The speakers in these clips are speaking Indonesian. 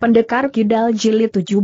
Pendekar Kidal Jilid 17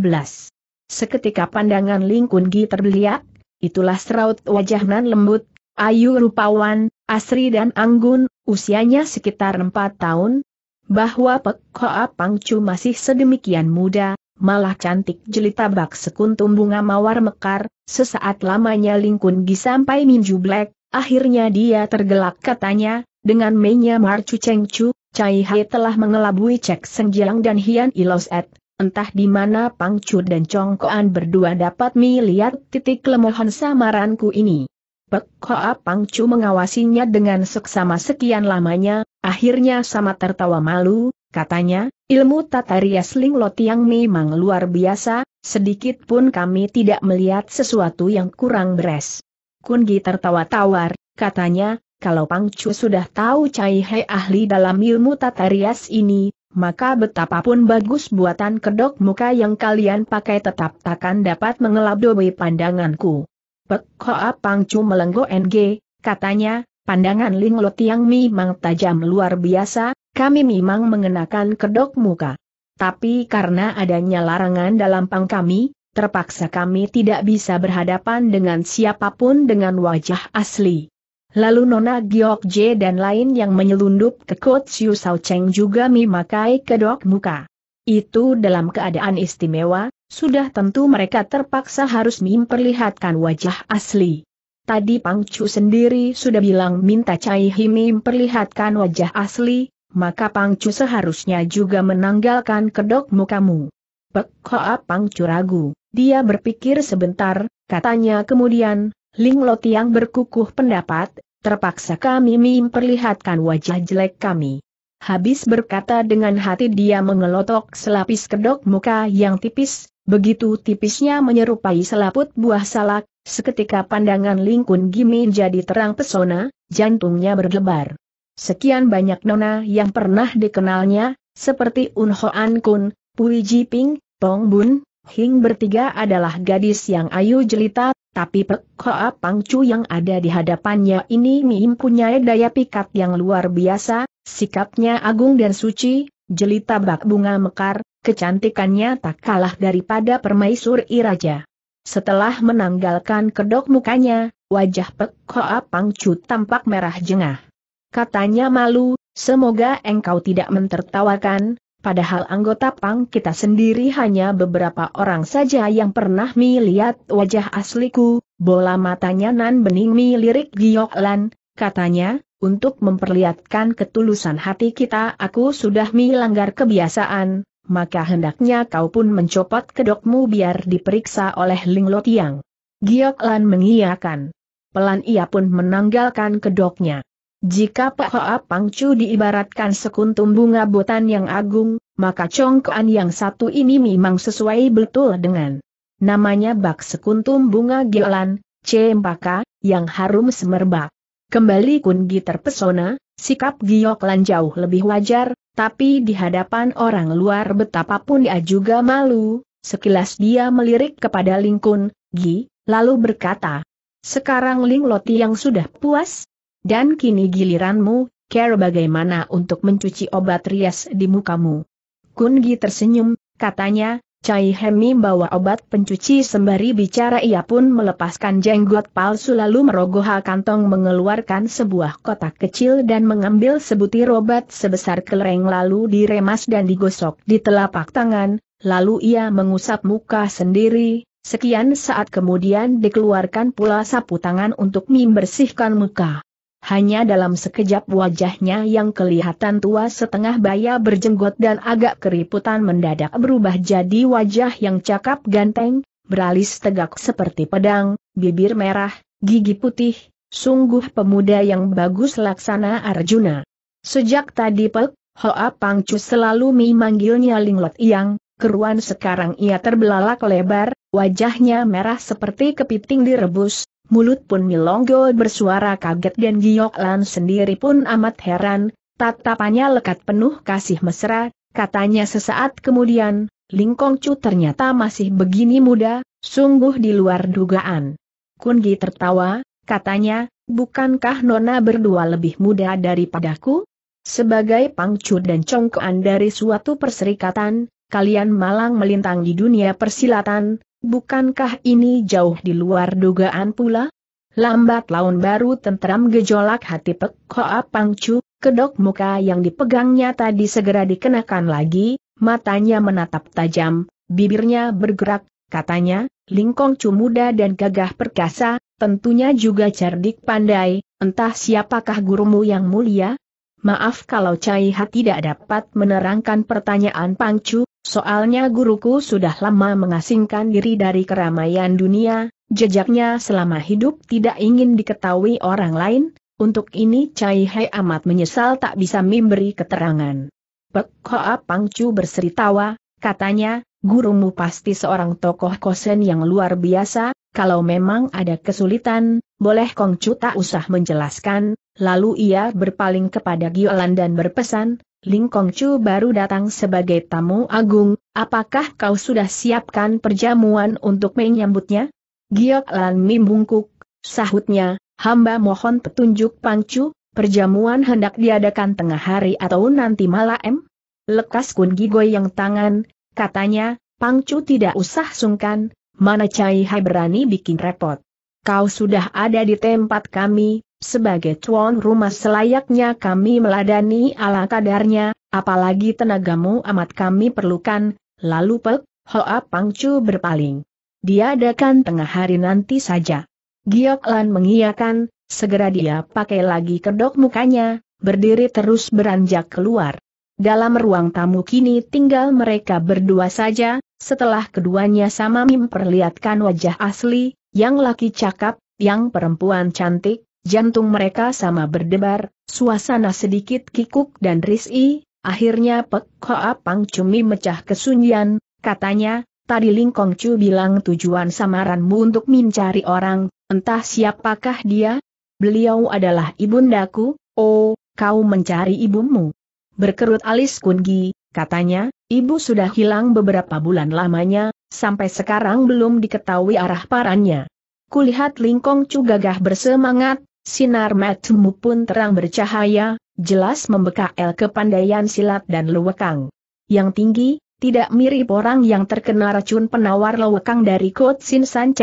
Seketika pandangan Ling Kun Gi terbeliak, itulah seraut wajah nan lembut, ayu rupawan, asri dan anggun, usianya sekitar 4 tahun. Bahwa Pek Hoa Pangcu masih sedemikian muda, malah cantik jelita bak sekuntum bunga mawar mekar, sesaat lamanya Lingkun Gi sampai Minju Black, akhirnya dia tergelak katanya, dengan Menya Marcu Chengcu, Cai Hai telah mengelabui Cek Senjiang dan Hian Ilos Ed. entah di mana Pang Chu dan Chong Koan berdua dapat melihat titik lemohan samaranku ini. Pek Hoa Pang Chu mengawasinya dengan seksama sekian lamanya, akhirnya sama tertawa malu, katanya, ilmu tata rias Ling yang memang luar biasa, sedikit pun kami tidak melihat sesuatu yang kurang beres. Gi tertawa tawar, katanya, kalau Pang Chu sudah tahu Cai He ahli dalam ilmu tata rias ini, maka betapapun bagus buatan kedok muka yang kalian pakai tetap takkan dapat mengelabui pandanganku. Pek Hoa Pang Chu melenggo NG, katanya, pandangan Ling Lo Tiang memang tajam luar biasa, kami memang mengenakan kedok muka. Tapi karena adanya larangan dalam pang kami, terpaksa kami tidak bisa berhadapan dengan siapapun dengan wajah asli. Lalu Nona Giok J dan lain yang menyelundup ke Kot Siu Sao Cheng juga memakai kedok muka. Itu dalam keadaan istimewa, sudah tentu mereka terpaksa harus memperlihatkan wajah asli. Tadi Pang Chu sendiri sudah bilang minta Cai memperlihatkan wajah asli, maka Pang Chu seharusnya juga menanggalkan kedok mukamu. Pek Hoa Pang Chu ragu, dia berpikir sebentar, katanya kemudian, Ling Lo Tiang berkukuh pendapat, Terpaksa kami memperlihatkan wajah jelek kami. Habis berkata dengan hati dia mengelotok selapis kedok muka yang tipis, begitu tipisnya menyerupai selaput buah salak, seketika pandangan Lingkun Gimi jadi terang pesona, jantungnya berdebar. Sekian banyak nona yang pernah dikenalnya, seperti Unho An Kun, Pui Ping, Tong Bun, Hing bertiga adalah gadis yang ayu jelita, tapi Pek Hoa Pangcu yang ada di hadapannya ini mempunyai daya pikat yang luar biasa, sikapnya agung dan suci, jelita bak bunga mekar, kecantikannya tak kalah daripada permaisuri raja. Setelah menanggalkan kedok mukanya, wajah Pek Hoa Pangcu tampak merah jengah. Katanya malu, semoga engkau tidak mentertawakan, padahal anggota pang kita sendiri hanya beberapa orang saja yang pernah melihat wajah asliku, bola matanya nan bening milirik Giok Lan, katanya, untuk memperlihatkan ketulusan hati kita aku sudah melanggar kebiasaan, maka hendaknya kau pun mencopot kedokmu biar diperiksa oleh Ling Lo Tiang. Giok Lan mengiyakan. Pelan ia pun menanggalkan kedoknya. Jika Pak Hoa Pangcu diibaratkan sekuntum bunga botan yang agung, maka congkoan yang satu ini memang sesuai betul dengan namanya bak sekuntum bunga gelan, cempaka, yang harum semerbak. Kembali Kungi terpesona, sikap Gioklan jauh lebih wajar, tapi di hadapan orang luar betapapun dia juga malu, sekilas dia melirik kepada Lingkun, Gi, lalu berkata, sekarang Ling Loti yang sudah puas, dan kini giliranmu, care bagaimana untuk mencuci obat rias di mukamu. Kungi tersenyum, katanya, Cai Hemi bawa obat pencuci sembari bicara ia pun melepaskan jenggot palsu lalu merogoh kantong mengeluarkan sebuah kotak kecil dan mengambil sebutir obat sebesar kelereng lalu diremas dan digosok di telapak tangan, lalu ia mengusap muka sendiri, sekian saat kemudian dikeluarkan pula sapu tangan untuk membersihkan muka hanya dalam sekejap wajahnya yang kelihatan tua setengah baya berjenggot dan agak keriputan mendadak berubah jadi wajah yang cakap ganteng, beralis tegak seperti pedang, bibir merah, gigi putih, sungguh pemuda yang bagus laksana Arjuna. Sejak tadi Pek, Hoa Pangcu selalu memanggilnya Linglot Yang, keruan sekarang ia terbelalak lebar, wajahnya merah seperti kepiting direbus, Mulut pun Milonggo bersuara kaget dan Giok Lan sendiri pun amat heran, tatapannya lekat penuh kasih mesra, katanya sesaat kemudian, Lingkong Chu ternyata masih begini muda, sungguh di luar dugaan. Kungi tertawa, katanya, bukankah Nona berdua lebih muda daripadaku? Sebagai Pang pangcu dan congkoan dari suatu perserikatan, kalian malang melintang di dunia persilatan, Bukankah ini jauh di luar dugaan pula? Lambat laun baru tentram gejolak hati Pek Hoa Pangcu, kedok muka yang dipegangnya tadi segera dikenakan lagi, matanya menatap tajam, bibirnya bergerak, katanya, Lingkong Cu muda dan gagah perkasa, tentunya juga cerdik pandai, entah siapakah gurumu yang mulia? Maaf kalau Cai Ha tidak dapat menerangkan pertanyaan Pangcu, Soalnya guruku sudah lama mengasingkan diri dari keramaian dunia, jejaknya selama hidup tidak ingin diketahui orang lain, untuk ini Cai Hai amat menyesal tak bisa memberi keterangan. Pek Hoa Pangcu tawa, katanya, gurumu pasti seorang tokoh kosen yang luar biasa, kalau memang ada kesulitan, boleh Kongcu tak usah menjelaskan, lalu ia berpaling kepada Giolan dan berpesan, Ling Chu baru datang sebagai tamu agung, apakah kau sudah siapkan perjamuan untuk menyambutnya? Giok Lan Mim bungkuk, sahutnya, hamba mohon petunjuk Pang Chu. perjamuan hendak diadakan tengah hari atau nanti malam? Lekas Kun yang tangan, katanya, Pang Chu tidak usah sungkan, mana Cai Hai berani bikin repot. Kau sudah ada di tempat kami, sebagai tuan rumah selayaknya kami meladani ala kadarnya, apalagi tenagamu amat kami perlukan, lalu Pek, Hoa Pangcu berpaling. Diadakan tengah hari nanti saja. Giok Lan mengiyakan, segera dia pakai lagi kedok mukanya, berdiri terus beranjak keluar. Dalam ruang tamu kini tinggal mereka berdua saja, setelah keduanya sama memperlihatkan wajah asli, yang laki cakap, yang perempuan cantik, Jantung mereka sama berdebar, suasana sedikit kikuk dan risi. akhirnya Pek Hoa Pang Cumi mecah kesunyian, katanya, tadi Ling Kong Chu bilang tujuan samaranmu untuk mencari orang, entah siapakah dia? Beliau adalah ibundaku, oh, kau mencari ibumu. Berkerut alis Kungi, katanya, ibu sudah hilang beberapa bulan lamanya, sampai sekarang belum diketahui arah parannya. Kulihat Lingkong Chu gagah bersemangat, Sinar matamu pun terang bercahaya, jelas membekal kepandaian silat dan luwekang. Yang tinggi, tidak mirip orang yang terkena racun penawar luwekang dari Kot Sin San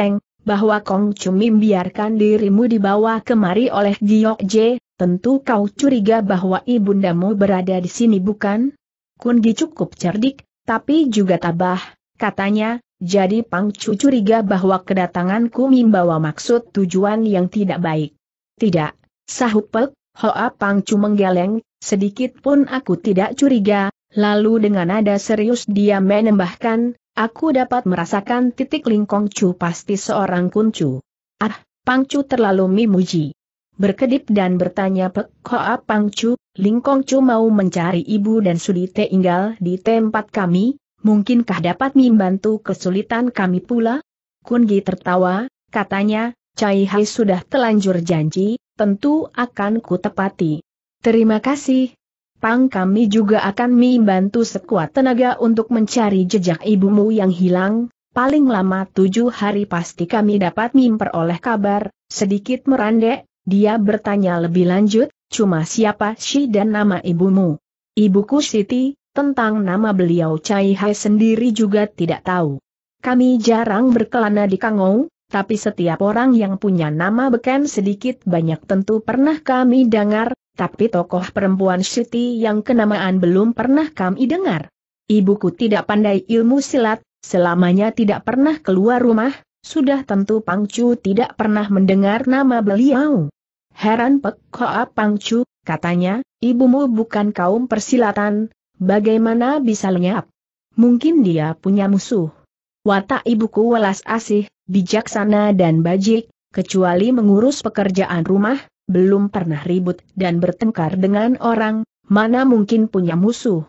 bahwa Kong Cumi biarkan dirimu dibawa kemari oleh Giok J, tentu kau curiga bahwa ibundamu berada di sini bukan? Kun Gi cukup cerdik, tapi juga tabah, katanya, jadi Pang Cu curiga bahwa kedatanganku membawa maksud tujuan yang tidak baik. Tidak, sahut Pek, Hoa cu menggeleng, sedikit pun aku tidak curiga, lalu dengan nada serius dia menambahkan, aku dapat merasakan titik lingkong Cu pasti seorang kuncu. Ah, Pangcu terlalu memuji. Berkedip dan bertanya Pek Hoa cu, Lingkong Cu mau mencari ibu dan sudi tinggal di tempat kami, mungkinkah dapat membantu kesulitan kami pula? Kunggi tertawa, katanya, Cai Hai sudah telanjur janji, tentu akan kutepati. Terima kasih. Pang kami juga akan membantu sekuat tenaga untuk mencari jejak ibumu yang hilang, paling lama tujuh hari pasti kami dapat memperoleh kabar, sedikit merandek, dia bertanya lebih lanjut, cuma siapa si dan nama ibumu? Ibuku Siti, tentang nama beliau Cai Hai sendiri juga tidak tahu. Kami jarang berkelana di Kangou, tapi setiap orang yang punya nama beken sedikit banyak tentu pernah kami dengar, tapi tokoh perempuan Siti yang kenamaan belum pernah kami dengar. Ibuku tidak pandai ilmu silat, selamanya tidak pernah keluar rumah, sudah tentu Pangcu tidak pernah mendengar nama beliau. Heran Pek Koa Pangcu, katanya, ibumu bukan kaum persilatan, bagaimana bisa lenyap? Mungkin dia punya musuh. Watak ibuku welas asih, bijaksana dan bajik, kecuali mengurus pekerjaan rumah, belum pernah ribut dan bertengkar dengan orang, mana mungkin punya musuh.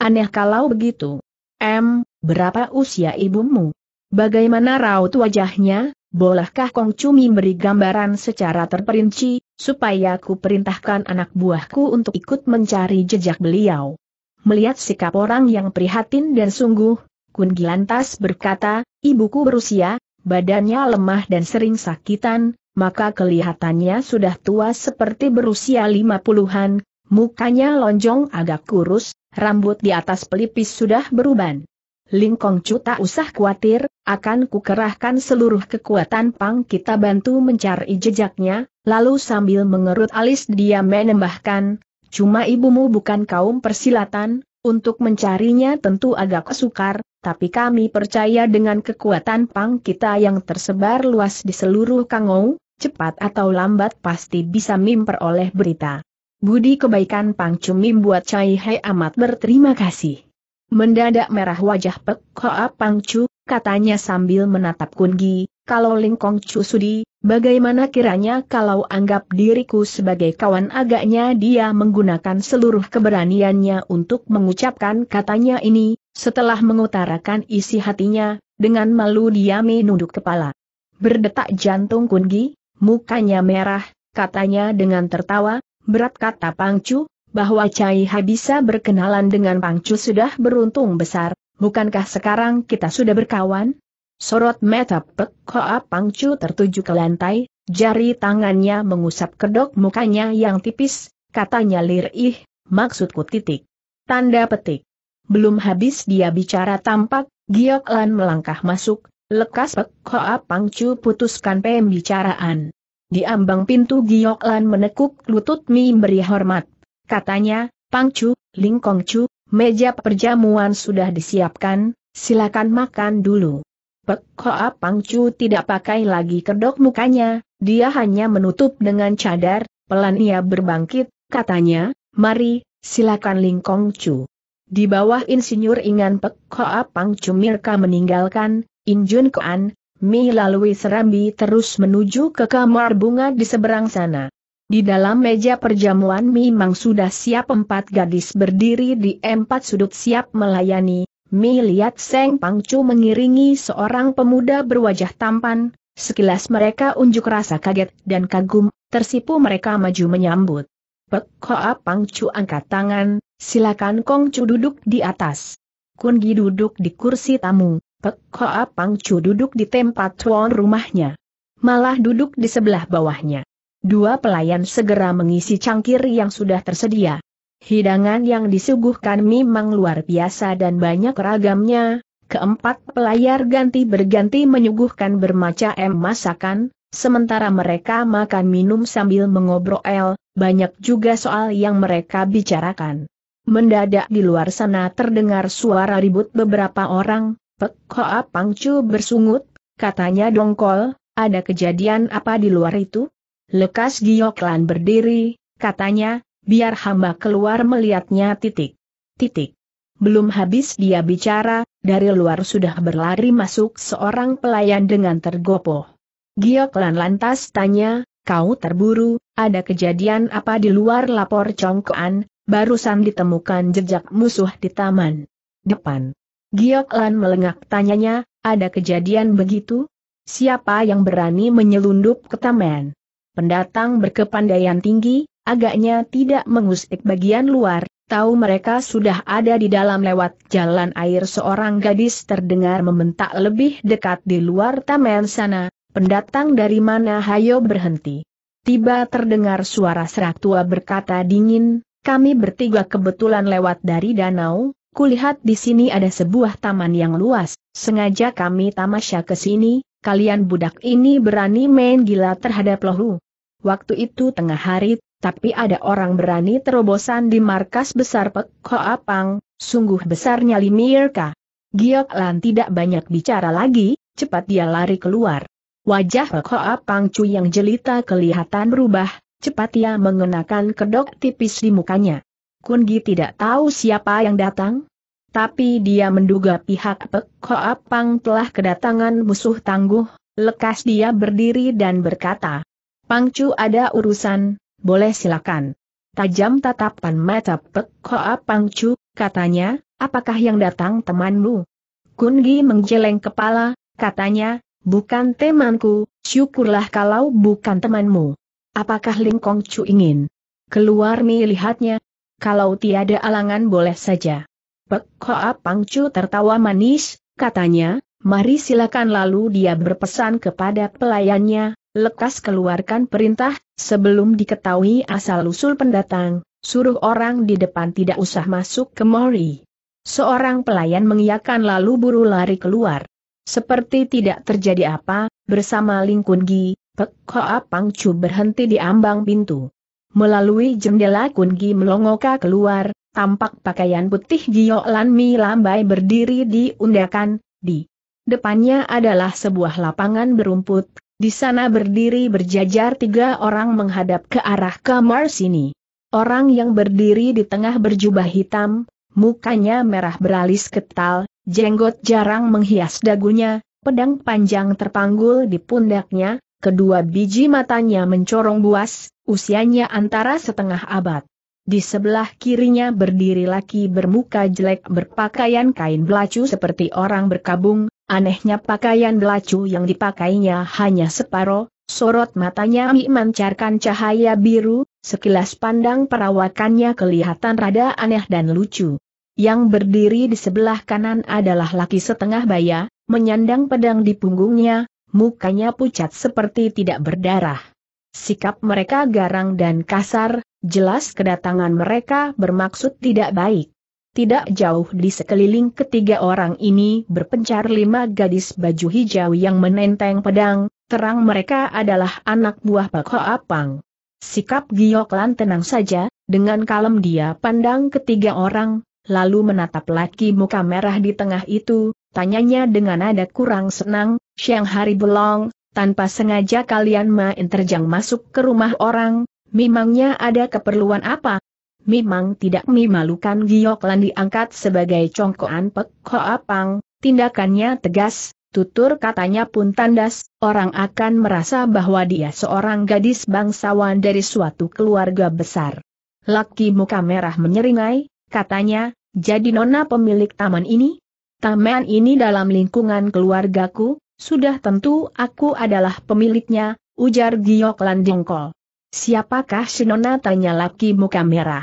Aneh kalau begitu. M, berapa usia ibumu? Bagaimana raut wajahnya, bolehkah Kong Cumi beri gambaran secara terperinci, supaya ku perintahkan anak buahku untuk ikut mencari jejak beliau. Melihat sikap orang yang prihatin dan sungguh, Kun Gilantas berkata, ibuku berusia badannya lemah dan sering sakitan, maka kelihatannya sudah tua seperti berusia lima puluhan, mukanya lonjong agak kurus, rambut di atas pelipis sudah beruban. Lingkong Chu tak usah khawatir, akan kukerahkan seluruh kekuatan Pang kita bantu mencari jejaknya, lalu sambil mengerut alis dia menambahkan, cuma ibumu bukan kaum persilatan, untuk mencarinya tentu agak sukar, tapi kami percaya dengan kekuatan pang kita yang tersebar luas di seluruh Kangou, cepat atau lambat pasti bisa memperoleh berita. Budi kebaikan Pang Cumim buat Cai Hai amat berterima kasih. Mendadak merah wajah Pek Hoa Pang Cu, katanya sambil menatap Kungi, kalau Lingkong Cu sudi, bagaimana kiranya kalau anggap diriku sebagai kawan agaknya dia menggunakan seluruh keberaniannya untuk mengucapkan katanya ini, setelah mengutarakan isi hatinya, dengan malu dia menunduk kepala. Berdetak jantung Kungi, mukanya merah, katanya dengan tertawa, berat kata Pangcu, bahwa Cai bisa berkenalan dengan Pangcu sudah beruntung besar, bukankah sekarang kita sudah berkawan? Sorot mata Pek Pangcu tertuju ke lantai, jari tangannya mengusap kedok mukanya yang tipis, katanya lirih, maksudku titik. Tanda petik belum habis dia bicara tampak, Giok Lan melangkah masuk, lekas Pek Hoa Pangcu putuskan pembicaraan. Di ambang pintu Giok Lan menekuk lutut Mi beri hormat. Katanya, Pangcu, Ling Chu, meja perjamuan sudah disiapkan, silakan makan dulu. Pek Hoa Pangcu tidak pakai lagi kedok mukanya, dia hanya menutup dengan cadar, pelan ia berbangkit, katanya, mari, silakan Ling Chu. Di bawah insinyur Ingan Pek Koa Pang Cumirka meninggalkan, Injun Koan, Mi lalui serambi terus menuju ke kamar bunga di seberang sana. Di dalam meja perjamuan memang sudah siap empat gadis berdiri di empat sudut siap melayani, Mi lihat Seng Pangcu mengiringi seorang pemuda berwajah tampan, sekilas mereka unjuk rasa kaget dan kagum, tersipu mereka maju menyambut. Pek Hoa Pangcu angkat tangan, silakan Kongcu duduk di atas. Kungi duduk di kursi tamu, Pek Hoa Pangcu duduk di tempat tuan rumahnya. Malah duduk di sebelah bawahnya. Dua pelayan segera mengisi cangkir yang sudah tersedia. Hidangan yang disuguhkan memang luar biasa dan banyak ragamnya, Keempat pelayar ganti berganti menyuguhkan bermacam masakan, sementara mereka makan minum sambil mengobrol, banyak juga soal yang mereka bicarakan. Mendadak di luar sana terdengar suara ribut beberapa orang, Pek Hoa Pangcu bersungut, katanya dongkol, ada kejadian apa di luar itu? Lekas Gioklan berdiri, katanya, biar hamba keluar melihatnya titik. Titik. Belum habis dia bicara, dari luar sudah berlari masuk seorang pelayan dengan tergopoh. Gioklan lantas tanya, kau terburu, ada kejadian apa di luar lapor congkoan, barusan ditemukan jejak musuh di taman. Depan. Giok Lan melengak tanyanya, ada kejadian begitu? Siapa yang berani menyelundup ke taman? Pendatang berkepandaian tinggi, agaknya tidak mengusik bagian luar, tahu mereka sudah ada di dalam lewat jalan air seorang gadis terdengar membentak lebih dekat di luar taman sana, Pendatang dari mana hayo berhenti. Tiba terdengar suara serak tua berkata dingin, kami bertiga kebetulan lewat dari danau, kulihat di sini ada sebuah taman yang luas, sengaja kami tamasya ke sini, kalian budak ini berani main gila terhadap lohu. Waktu itu tengah hari, tapi ada orang berani terobosan di markas besar Pekho Apang, sungguh besarnya Limirka. Giok Lan tidak banyak bicara lagi, cepat dia lari keluar. Wajah Hoa Pangcu yang jelita kelihatan berubah, cepat ia mengenakan kedok tipis di mukanya. Gi tidak tahu siapa yang datang, tapi dia menduga pihak Pek Hoa Pang telah kedatangan musuh tangguh, lekas dia berdiri dan berkata, Pangcu ada urusan, boleh silakan. Tajam tatapan mata Pek Hoa Pangcu, katanya, apakah yang datang temanmu? Gi menggeleng kepala, katanya, Bukan temanku, syukurlah kalau bukan temanmu. Apakah Ling Kong Chu ingin keluar melihatnya? Kalau tiada alangan boleh saja. Pek Hoa Pang Chu tertawa manis, katanya, mari silakan lalu dia berpesan kepada pelayannya, lekas keluarkan perintah, sebelum diketahui asal-usul pendatang, suruh orang di depan tidak usah masuk ke Mori. Seorang pelayan mengiyakan lalu buru lari keluar. Seperti tidak terjadi apa, bersama Ling Kun Gi, Pek Hoa Pang Chu berhenti di ambang pintu. Melalui jendela Kun Gi melongoka keluar, tampak pakaian putih Gio Lan Mi lambai berdiri di undakan, di depannya adalah sebuah lapangan berumput, di sana berdiri berjajar tiga orang menghadap ke arah kamar sini. Orang yang berdiri di tengah berjubah hitam, mukanya merah beralis ketal, Jenggot jarang menghias dagunya, pedang panjang terpanggul di pundaknya, kedua biji matanya mencorong buas, usianya antara setengah abad. Di sebelah kirinya berdiri laki bermuka jelek berpakaian kain belacu seperti orang berkabung, anehnya pakaian belacu yang dipakainya hanya separo, sorot matanya memancarkan cahaya biru, sekilas pandang perawakannya kelihatan rada aneh dan lucu. Yang berdiri di sebelah kanan adalah laki setengah baya, menyandang pedang di punggungnya, mukanya pucat seperti tidak berdarah. Sikap mereka garang dan kasar, jelas kedatangan mereka bermaksud tidak baik. Tidak jauh di sekeliling ketiga orang ini berpencar lima gadis baju hijau yang menenteng pedang, terang mereka adalah anak buah Pak Apang. Sikap Gioklan tenang saja, dengan kalem dia pandang ketiga orang, lalu menatap laki muka merah di tengah itu, tanyanya dengan nada kurang senang, Siang hari belong, tanpa sengaja kalian main terjang masuk ke rumah orang, memangnya ada keperluan apa? Memang tidak memalukan Gioklan diangkat sebagai congkoan Pek Apang, tindakannya tegas, tutur katanya pun tandas, orang akan merasa bahwa dia seorang gadis bangsawan dari suatu keluarga besar. Laki muka merah menyeringai, katanya, jadi nona pemilik taman ini? Taman ini dalam lingkungan keluargaku, sudah tentu aku adalah pemiliknya, ujar Giok Landengkol. Siapakah si nona tanya laki muka merah.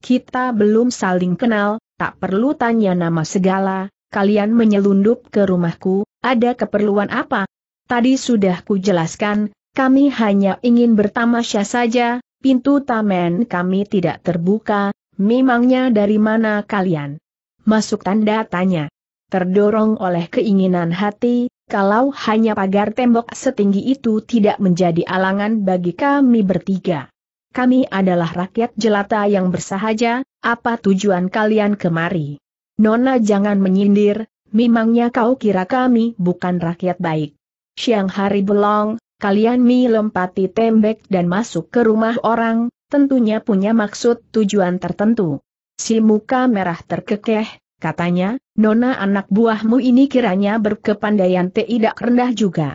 Kita belum saling kenal, tak perlu tanya nama segala, kalian menyelundup ke rumahku, ada keperluan apa? Tadi sudah ku jelaskan, kami hanya ingin bertamasya saja, pintu taman kami tidak terbuka, Memangnya dari mana kalian? Masuk tanda tanya. Terdorong oleh keinginan hati, kalau hanya pagar tembok setinggi itu tidak menjadi alangan bagi kami bertiga. Kami adalah rakyat jelata yang bersahaja, apa tujuan kalian kemari? Nona jangan menyindir, memangnya kau kira kami bukan rakyat baik. Siang hari belong, kalian mi lempati tembek dan masuk ke rumah orang, tentunya punya maksud tujuan tertentu. Si muka merah terkekeh, katanya, Nona anak buahmu ini kiranya berkepandaian tidak rendah juga.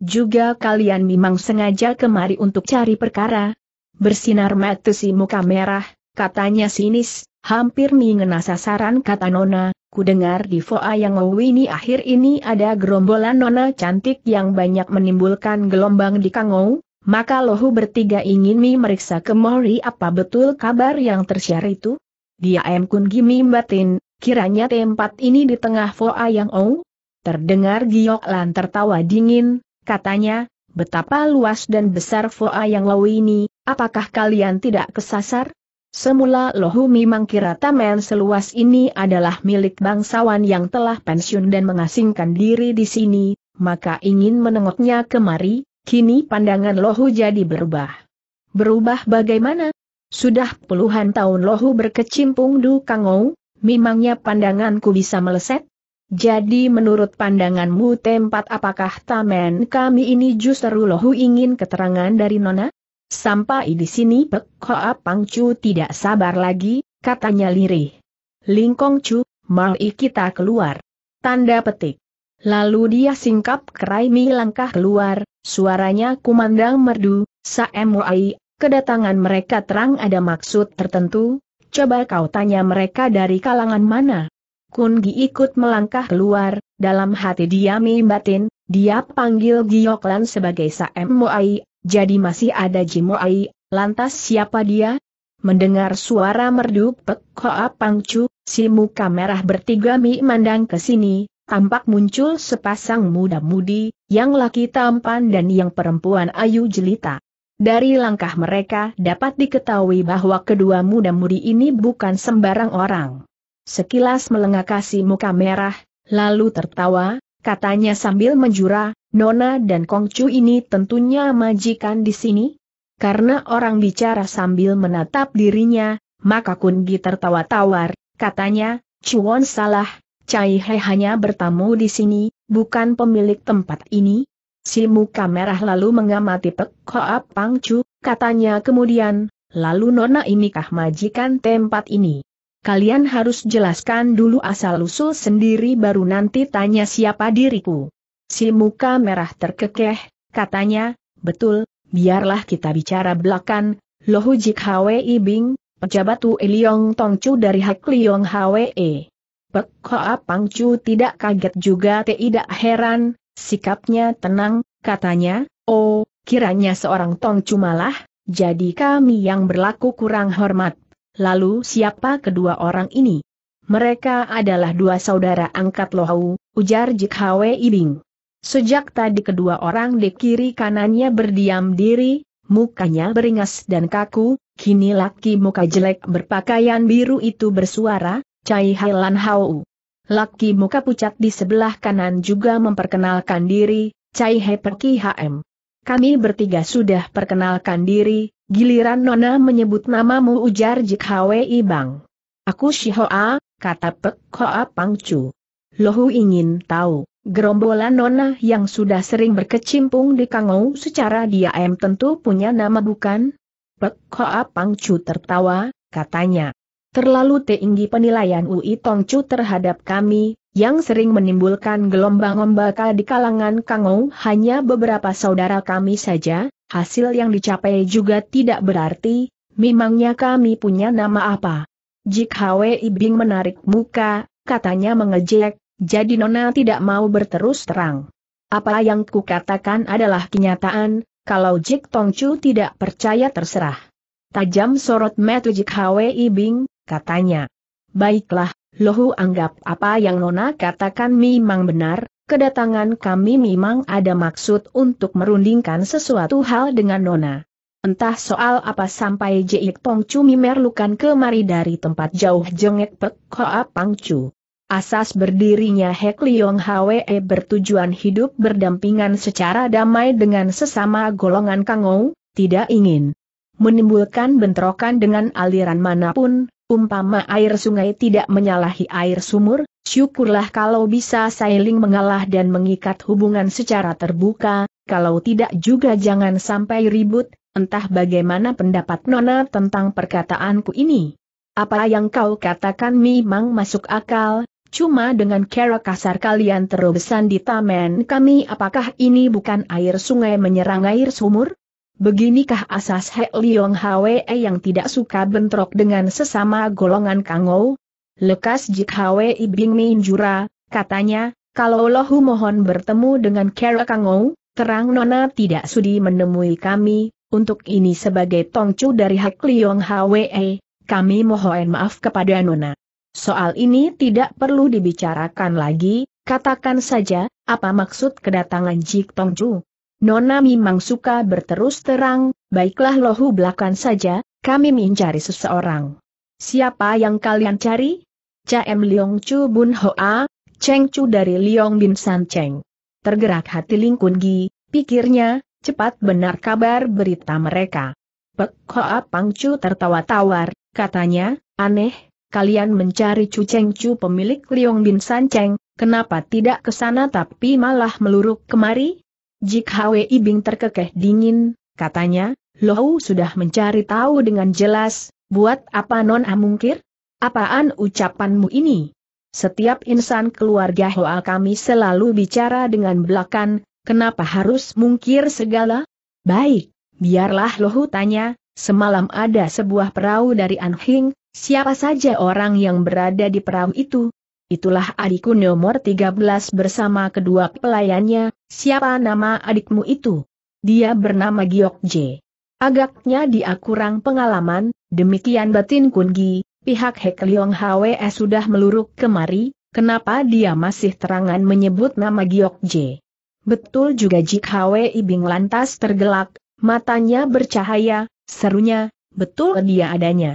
Juga kalian memang sengaja kemari untuk cari perkara. Bersinar mata si muka merah, katanya sinis, hampir mengena sasaran kata Nona, ku dengar di Foa yang ini akhir ini ada gerombolan Nona cantik yang banyak menimbulkan gelombang di Kangou, maka lohu bertiga ingin mi meriksa ke Mori apa betul kabar yang tersiar itu? Dia M. Kun Gimi Mbatin, kiranya tempat ini di tengah Foa Yang Ong? Terdengar Giok Lan tertawa dingin, katanya, betapa luas dan besar Foa Yang Low ini, apakah kalian tidak kesasar? Semula Lohu memang kira taman seluas ini adalah milik bangsawan yang telah pensiun dan mengasingkan diri di sini, maka ingin menengoknya kemari, Kini pandangan Lohu jadi berubah. Berubah bagaimana? Sudah puluhan tahun Lohu berkecimpung Du Kangou, memangnya pandanganku bisa meleset? Jadi menurut pandanganmu tempat apakah taman kami ini justru Lohu ingin keterangan dari Nona? Sampai di sini Pek Hoa Pangcu tidak sabar lagi, katanya lirih. Lingkong Chu, mari kita keluar. Tanda petik. Lalu dia singkap kerai keraimi langkah keluar, suaranya kumandang merdu, Saemuai, kedatangan mereka terang ada maksud tertentu, coba kau tanya mereka dari kalangan mana. Kun Gi ikut melangkah keluar, dalam hati dia mimbatin, dia panggil Gioklan sebagai Saemuai, jadi masih ada Jimu'ai, lantas siapa dia? Mendengar suara merdu Pek Hoa Pangcu, si muka merah bertiga mi mandang ke sini, tampak muncul sepasang muda-mudi, yang laki tampan dan yang perempuan ayu jelita. Dari langkah mereka dapat diketahui bahwa kedua muda-mudi ini bukan sembarang orang. Sekilas melengakasi muka merah, lalu tertawa, katanya sambil menjura, Nona dan Kongcu ini tentunya majikan di sini? Karena orang bicara sambil menatap dirinya, maka Kungi tertawa tawar, katanya, Cuan salah, Cai He hanya bertamu di sini, bukan pemilik tempat ini? Si muka merah lalu mengamati Pek Pang Pangcu, katanya kemudian, lalu nona inikah majikan tempat ini? Kalian harus jelaskan dulu asal-usul sendiri baru nanti tanya siapa diriku. Si muka merah terkekeh, katanya, betul, biarlah kita bicara belakan, Lohujik Hwe Ibing, pejabat Tu Tong Tongcu dari Hak Liong Hwe. Pek Hoa Pangcu tidak kaget juga tidak heran, sikapnya tenang, katanya, oh, kiranya seorang Tong malah. jadi kami yang berlaku kurang hormat. Lalu siapa kedua orang ini? Mereka adalah dua saudara angkat Lohau, ujar Jik Hwe Ibing. Sejak tadi kedua orang di kiri kanannya berdiam diri, mukanya beringas dan kaku, kini laki muka jelek berpakaian biru itu bersuara, Cai Hailan Hau. Laki muka pucat di sebelah kanan juga memperkenalkan diri, Cai He Perki HM. Kami bertiga sudah perkenalkan diri, giliran Nona menyebut namamu ujar Jik Hwi Bang. Aku Shihoa, kata Pek Hoa Pangcu. Lohu ingin tahu, gerombolan Nona yang sudah sering berkecimpung di Kangou secara diam tentu punya nama bukan? Pek Hoa Pangcu tertawa, katanya, Terlalu tinggi penilaian Ui Tongcu terhadap kami, yang sering menimbulkan gelombang ombaka di kalangan Kangou hanya beberapa saudara kami saja, hasil yang dicapai juga tidak berarti, memangnya kami punya nama apa. Jik Hwe Ibing menarik muka, katanya mengejek, jadi Nona tidak mau berterus terang. Apa yang kukatakan adalah kenyataan, kalau Jik Tongcu tidak percaya terserah. Tajam sorot mata Jik Hwe Ibing, katanya. Baiklah, Lohu anggap apa yang Nona katakan memang benar, kedatangan kami memang ada maksud untuk merundingkan sesuatu hal dengan Nona. Entah soal apa sampai Jeik Pongcu memerlukan kemari dari tempat jauh jengek pek Pangcu. Asas berdirinya Hek Leong Hwe e bertujuan hidup berdampingan secara damai dengan sesama golongan Kangou, tidak ingin menimbulkan bentrokan dengan aliran manapun, Umpama air sungai tidak menyalahi air sumur, syukurlah kalau bisa sailing mengalah dan mengikat hubungan secara terbuka, kalau tidak juga jangan sampai ribut, entah bagaimana pendapat Nona tentang perkataanku ini. Apa yang kau katakan memang masuk akal, cuma dengan cara kasar kalian terobesan di taman kami apakah ini bukan air sungai menyerang air sumur? Beginikah asas He Liong Hwe yang tidak suka bentrok dengan sesama golongan Kangou? Lekas Jik Hwe Ibing Minjura, katanya, kalau Lohu mohon bertemu dengan Kera Kangou, terang Nona tidak sudi menemui kami, untuk ini sebagai tongcu dari Hek Liong Hwe, eh, kami mohon maaf kepada Nona. Soal ini tidak perlu dibicarakan lagi, katakan saja, apa maksud kedatangan Jik Tongcu? Nona memang suka berterus terang, baiklah lohu belakang saja, kami mencari seseorang. Siapa yang kalian cari? CM Liong Chu Bun Hoa, Cheng Chu dari Liong Bin San Cheng. Tergerak hati Ling Kun Gi, pikirnya, cepat benar kabar berita mereka. Pek Hoa Pang Chu tertawa tawar, katanya, aneh, kalian mencari Chu Cheng Chu pemilik Liong Bin San Cheng, kenapa tidak ke sana tapi malah meluruk kemari? Jik Hwe Ibing terkekeh dingin, katanya, Lohu sudah mencari tahu dengan jelas, buat apa non amungkir? Apaan ucapanmu ini? Setiap insan keluarga Hoa kami selalu bicara dengan belakang, kenapa harus mungkir segala? Baik, biarlah Lohu tanya, semalam ada sebuah perahu dari Anhing, siapa saja orang yang berada di perahu itu, itulah adikku nomor 13 bersama kedua pelayannya, siapa nama adikmu itu? Dia bernama Giok J. Agaknya dia kurang pengalaman, demikian batin Kungi, pihak Hek Leong HWS sudah meluruk kemari, kenapa dia masih terangan menyebut nama Giok J. Betul juga Jik Hwe ibing lantas tergelak, matanya bercahaya, serunya, betul dia adanya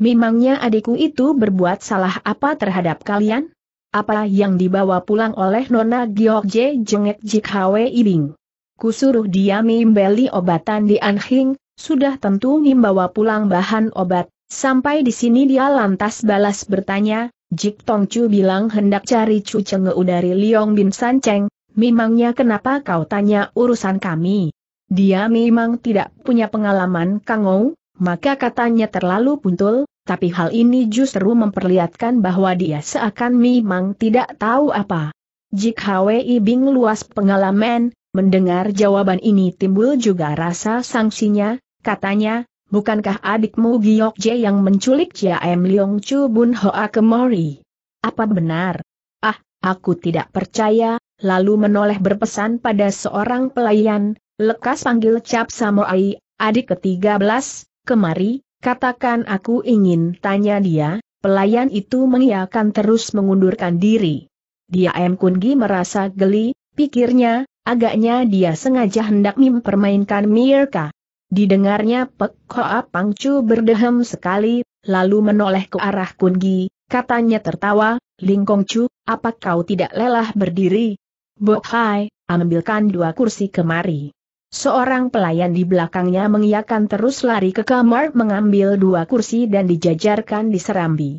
memangnya adikku itu berbuat salah apa terhadap kalian? Apa yang dibawa pulang oleh Nona George Jengek Jik Hwe Ibing? Kusuruh dia membeli obatan di Anhing, sudah tentu membawa pulang bahan obat, sampai di sini dia lantas balas bertanya, Jik Tong bilang hendak cari Chu Chengeu dari Liong Bin San Cheng, memangnya kenapa kau tanya urusan kami? Dia memang tidak punya pengalaman Kangou, maka katanya terlalu puntul, tapi hal ini justru memperlihatkan bahwa dia seakan memang tidak tahu apa. Jik Hwi Bing luas pengalaman, mendengar jawaban ini timbul juga rasa sanksinya, katanya, bukankah adikmu Giok Je yang menculik Jaem Leong Chu Bun Hoa Kemori? Apa benar? Ah, aku tidak percaya, lalu menoleh berpesan pada seorang pelayan, lekas panggil Cap Samoai, adik ke-13, kemari, katakan aku ingin tanya dia, pelayan itu mengiakan terus mengundurkan diri. Dia M. Kungi merasa geli, pikirnya, agaknya dia sengaja hendak mempermainkan Mirka. Didengarnya Pek Hoa Pangcu berdehem sekali, lalu menoleh ke arah Kungi, katanya tertawa, Lingkong Chu, apa kau tidak lelah berdiri? Bok Hai, ambilkan dua kursi kemari. Seorang pelayan di belakangnya mengiakan terus lari ke kamar mengambil dua kursi dan dijajarkan di serambi.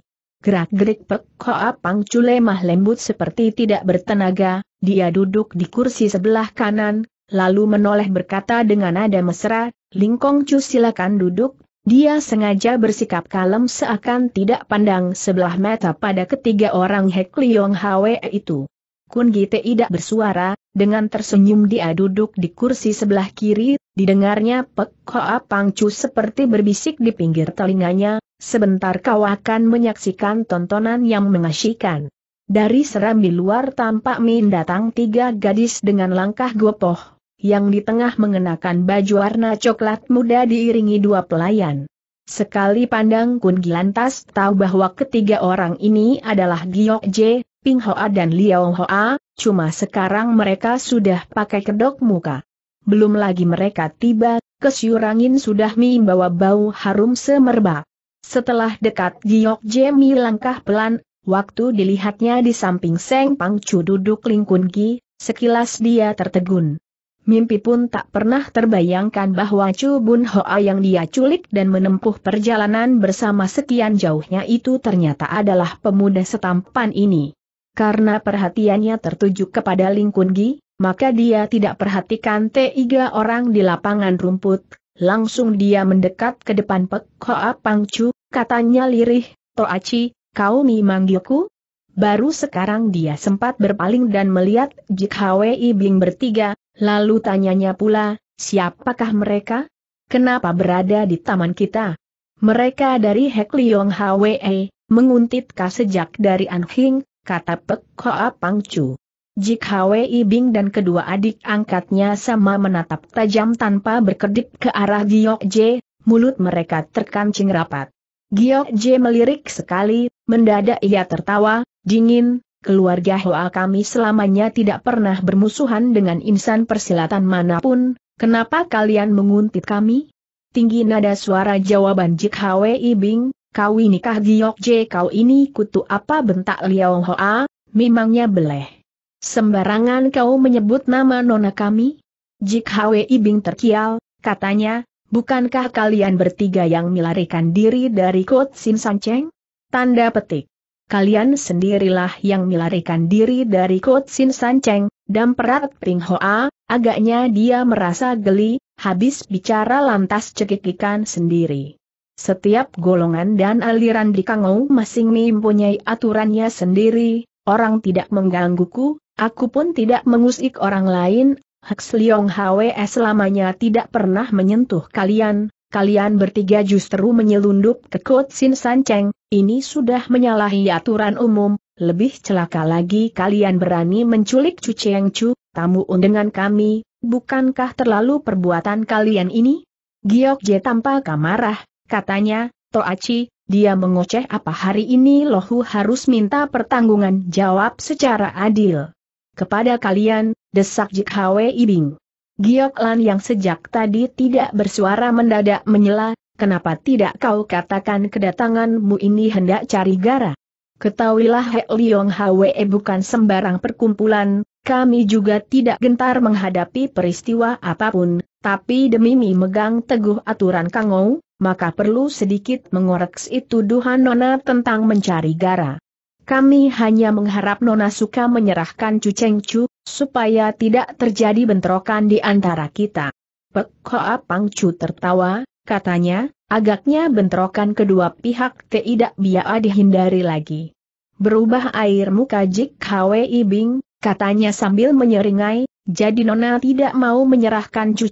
Gerak-gerik Pek koa Pang cule mah lembut seperti tidak bertenaga, dia duduk di kursi sebelah kanan, lalu menoleh berkata dengan nada mesra, Lingkong Chu silakan duduk, dia sengaja bersikap kalem seakan tidak pandang sebelah mata pada ketiga orang Hek Liong Hwe itu. Kun Gite tidak bersuara, dengan tersenyum dia duduk di kursi sebelah kiri, didengarnya Pek Hoa Pangcu seperti berbisik di pinggir telinganya, sebentar kau akan menyaksikan tontonan yang mengasyikan. Dari seram di luar tampak Min datang tiga gadis dengan langkah gopoh, yang di tengah mengenakan baju warna coklat muda diiringi dua pelayan. Sekali pandang Kun Gilantas tahu bahwa ketiga orang ini adalah Giok Je, Ping Hoa dan Liao Hoa, cuma sekarang mereka sudah pakai kedok muka. Belum lagi mereka tiba, kesyurangin sudah membawa bau harum semerbak. Setelah dekat Giok Jemi langkah pelan, waktu dilihatnya di samping Seng Pangcu duduk Lingkun Gi, sekilas dia tertegun. Mimpi pun tak pernah terbayangkan bahwa Chu Bun Hoa yang dia culik dan menempuh perjalanan bersama sekian jauhnya itu ternyata adalah pemuda setampan ini. Karena perhatiannya tertuju kepada Ling maka dia tidak perhatikan tiga orang di lapangan rumput, langsung dia mendekat ke depan Pek Hoa Pang katanya lirih, Toachi, kau memanggilku? Baru sekarang dia sempat berpaling dan melihat Jik Hwi Bing bertiga, lalu tanyanya pula, siapakah mereka? Kenapa berada di taman kita? Mereka dari Hek Leong Hwi, menguntit Ka sejak dari Anhing, kata Pek Hoa Pangcu. Jik Hwi Bing dan kedua adik angkatnya sama menatap tajam tanpa berkedip ke arah Giok J, mulut mereka terkancing rapat. Giok J melirik sekali, mendadak ia tertawa, dingin, keluarga Hoa kami selamanya tidak pernah bermusuhan dengan insan persilatan manapun, kenapa kalian menguntit kami? Tinggi nada suara jawaban Jik Hwi Bing, kau ini kah giok je kau ini kutu apa bentak Liao Hoa, memangnya beleh. Sembarangan kau menyebut nama nona kami? Jik Hwe Ibing terkial, katanya, bukankah kalian bertiga yang melarikan diri dari Kot Sim Cheng? Tanda petik. Kalian sendirilah yang melarikan diri dari Kot Sin Cheng. dan perat Ping Hoa, agaknya dia merasa geli, habis bicara lantas cekikikan sendiri. Setiap golongan dan aliran di Kangou masing masing mempunyai aturannya sendiri, orang tidak menggangguku, aku pun tidak mengusik orang lain, Hex Leong Hwe selamanya tidak pernah menyentuh kalian, kalian bertiga justru menyelundup ke Kot Sin San Cheng, ini sudah menyalahi aturan umum, lebih celaka lagi kalian berani menculik Chu Cheng Chu, tamu undangan kami, bukankah terlalu perbuatan kalian ini? Giok Je tampak marah. Katanya, Toachi, dia mengoceh apa hari ini Lohu harus minta pertanggungan jawab secara adil. Kepada kalian, desak Jikhawe Ibing. Giok Lan yang sejak tadi tidak bersuara mendadak menyela, kenapa tidak kau katakan kedatanganmu ini hendak cari gara? Ketahuilah He Liong Hwe eh, bukan sembarang perkumpulan, kami juga tidak gentar menghadapi peristiwa apapun, tapi demi memegang teguh aturan Kangou, maka perlu sedikit mengoreksi tuduhan Nona tentang mencari gara. Kami hanya mengharap Nona suka menyerahkan Cu Cheng Chu, supaya tidak terjadi bentrokan di antara kita. Pek Hoa Pang Chu tertawa, katanya, agaknya bentrokan kedua pihak tidak biaya dihindari lagi. Berubah air muka Jik Hwe Ibing, katanya sambil menyeringai, jadi Nona tidak mau menyerahkan Chu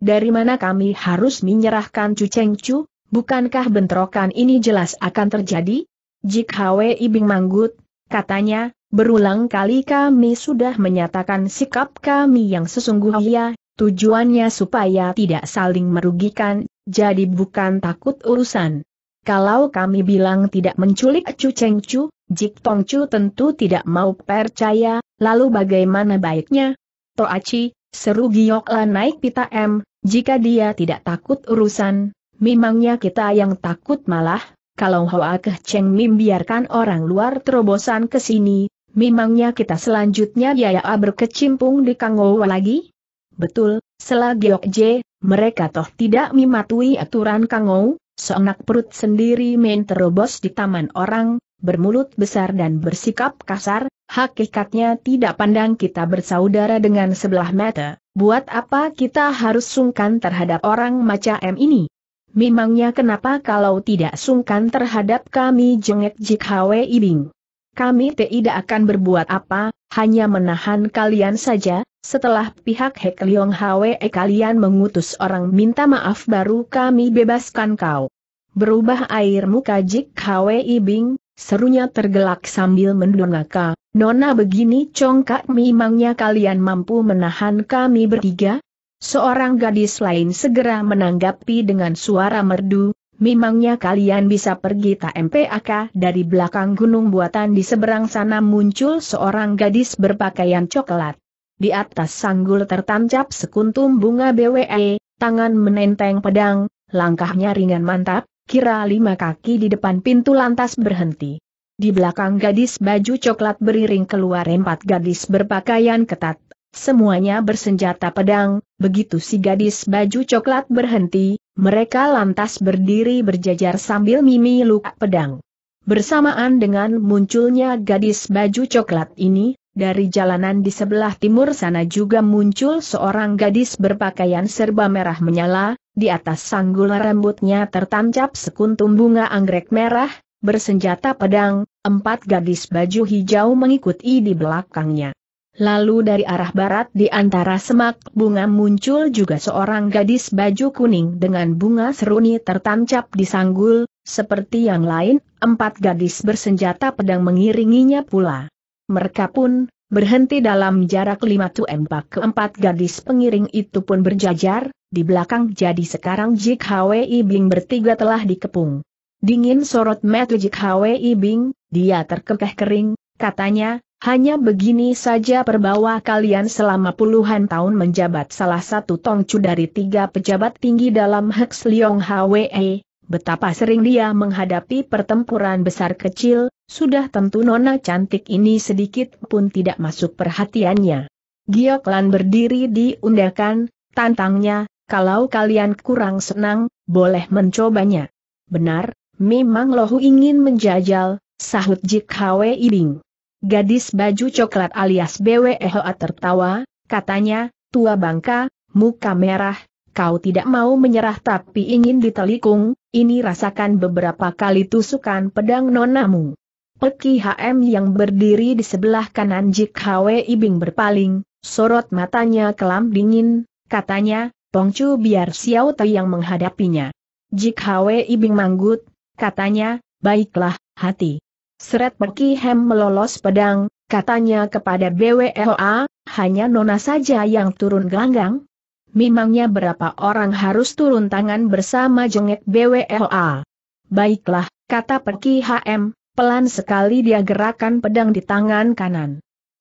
Dari mana kami harus menyerahkan Chu Bukankah bentrokan ini jelas akan terjadi? Jik Hwe Ibing Manggut, katanya, berulang kali kami sudah menyatakan sikap kami yang sesungguhnya, tujuannya supaya tidak saling merugikan, jadi bukan takut urusan. Kalau kami bilang tidak menculik Chu Jik Jik Tongcu tentu tidak mau percaya, Lalu bagaimana baiknya? Toachi, seru lah naik pita M, jika dia tidak takut urusan, memangnya kita yang takut malah, kalau Hoa Keh Cheng biarkan orang luar terobosan ke sini, memangnya kita selanjutnya Yaya berkecimpung di Kangowa lagi? Betul, selagi J, mereka toh tidak mematuhi aturan Kangou, seenak perut sendiri main terobos di taman orang, bermulut besar dan bersikap kasar, hakikatnya tidak pandang kita bersaudara dengan sebelah mata, buat apa kita harus sungkan terhadap orang macam ini? Memangnya kenapa kalau tidak sungkan terhadap kami jengek jikhawe ibing? Kami tidak akan berbuat apa, hanya menahan kalian saja, setelah pihak Hek Leong Hwe eh, kalian mengutus orang minta maaf baru kami bebaskan kau. Berubah air muka Jik Hwe Ibing, serunya tergelak sambil mendongaka, Nona begini congkak memangnya kalian mampu menahan kami bertiga? Seorang gadis lain segera menanggapi dengan suara merdu, memangnya kalian bisa pergi tak MPAK dari belakang gunung buatan di seberang sana muncul seorang gadis berpakaian coklat. Di atas sanggul tertancap sekuntum bunga BWE, tangan menenteng pedang, langkahnya ringan mantap, kira lima kaki di depan pintu lantas berhenti. Di belakang gadis baju coklat beriring keluar empat gadis berpakaian ketat, semuanya bersenjata pedang, begitu si gadis baju coklat berhenti, mereka lantas berdiri berjajar sambil mimi luka pedang. Bersamaan dengan munculnya gadis baju coklat ini, dari jalanan di sebelah timur sana juga muncul seorang gadis berpakaian serba merah menyala, di atas sanggul rambutnya tertancap sekuntum bunga anggrek merah, bersenjata pedang, empat gadis baju hijau mengikuti di belakangnya. Lalu dari arah barat di antara semak bunga muncul juga seorang gadis baju kuning dengan bunga seruni tertancap di sanggul, seperti yang lain, empat gadis bersenjata pedang mengiringinya pula mereka pun berhenti dalam jarak lima tu empat keempat gadis pengiring itu pun berjajar, di belakang jadi sekarang Jik Hwi Bing bertiga telah dikepung. Dingin sorot mata Jik Hwi Bing, dia terkekeh kering, katanya, hanya begini saja perbawa kalian selama puluhan tahun menjabat salah satu tongcu dari tiga pejabat tinggi dalam Hex Leong Hwee betapa sering dia menghadapi pertempuran besar kecil, sudah tentu nona cantik ini sedikit pun tidak masuk perhatiannya. Gioklan berdiri diundakan, tantangnya, kalau kalian kurang senang, boleh mencobanya. Benar, memang Lohu ingin menjajal, sahut Jik Hwe Ibing. Gadis baju coklat alias BWEHA tertawa, katanya, tua bangka, muka merah, Kau tidak mau menyerah tapi ingin ditelikung, ini rasakan beberapa kali tusukan pedang nonamu. Peki HM yang berdiri di sebelah kanan Jik Hwe Ibing berpaling, sorot matanya kelam dingin, katanya, Tongcu biar Xiao Tai yang menghadapinya. Jik Hwe Ibing manggut, katanya, baiklah, hati. Seret Peki Hem melolos pedang, katanya kepada BWEOA, hanya Nona saja yang turun gelanggang, memangnya berapa orang harus turun tangan bersama jongek BWLA. Baiklah, kata Perki HM, pelan sekali dia gerakan pedang di tangan kanan.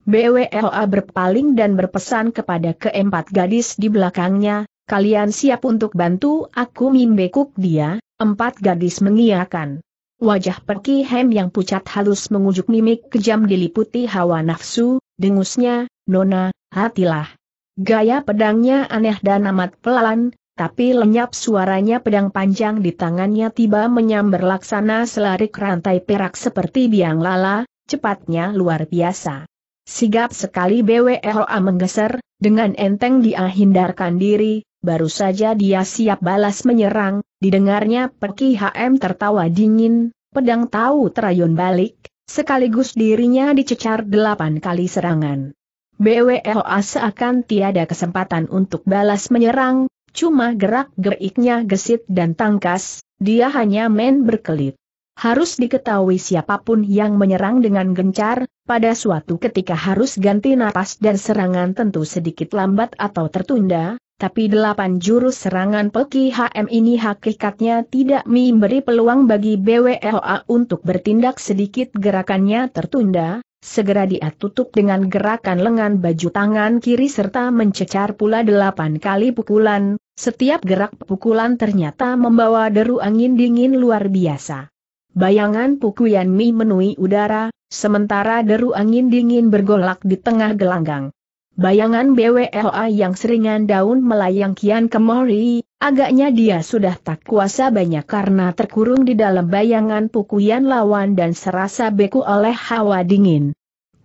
BWLA berpaling dan berpesan kepada keempat gadis di belakangnya, kalian siap untuk bantu aku mimbekuk dia, empat gadis mengiakan. Wajah Perki Hem yang pucat halus mengujuk mimik kejam diliputi hawa nafsu, dengusnya, Nona, hatilah. Gaya pedangnya aneh dan amat pelan, tapi lenyap suaranya pedang panjang di tangannya tiba menyambar laksana selarik rantai perak seperti biang lala, cepatnya luar biasa. Sigap sekali BWROA menggeser, dengan enteng dia hindarkan diri, baru saja dia siap balas menyerang, didengarnya Peki HM tertawa dingin, pedang tahu terayun balik, sekaligus dirinya dicecar delapan kali serangan. BWLA seakan tiada kesempatan untuk balas menyerang, cuma gerak geriknya gesit dan tangkas, dia hanya main berkelit harus diketahui siapapun yang menyerang dengan gencar, pada suatu ketika harus ganti napas dan serangan tentu sedikit lambat atau tertunda, tapi delapan jurus serangan Peki HM ini hakikatnya tidak memberi peluang bagi BWLA untuk bertindak sedikit gerakannya tertunda, segera dia tutup dengan gerakan lengan baju tangan kiri serta mencecar pula delapan kali pukulan, setiap gerak pukulan ternyata membawa deru angin dingin luar biasa. Bayangan Pukuyan Mi menui udara, sementara deru angin dingin bergolak di tengah gelanggang. Bayangan BWLA yang seringan daun melayang kian kemari, agaknya dia sudah tak kuasa banyak karena terkurung di dalam bayangan Pukuyan lawan dan serasa beku oleh hawa dingin.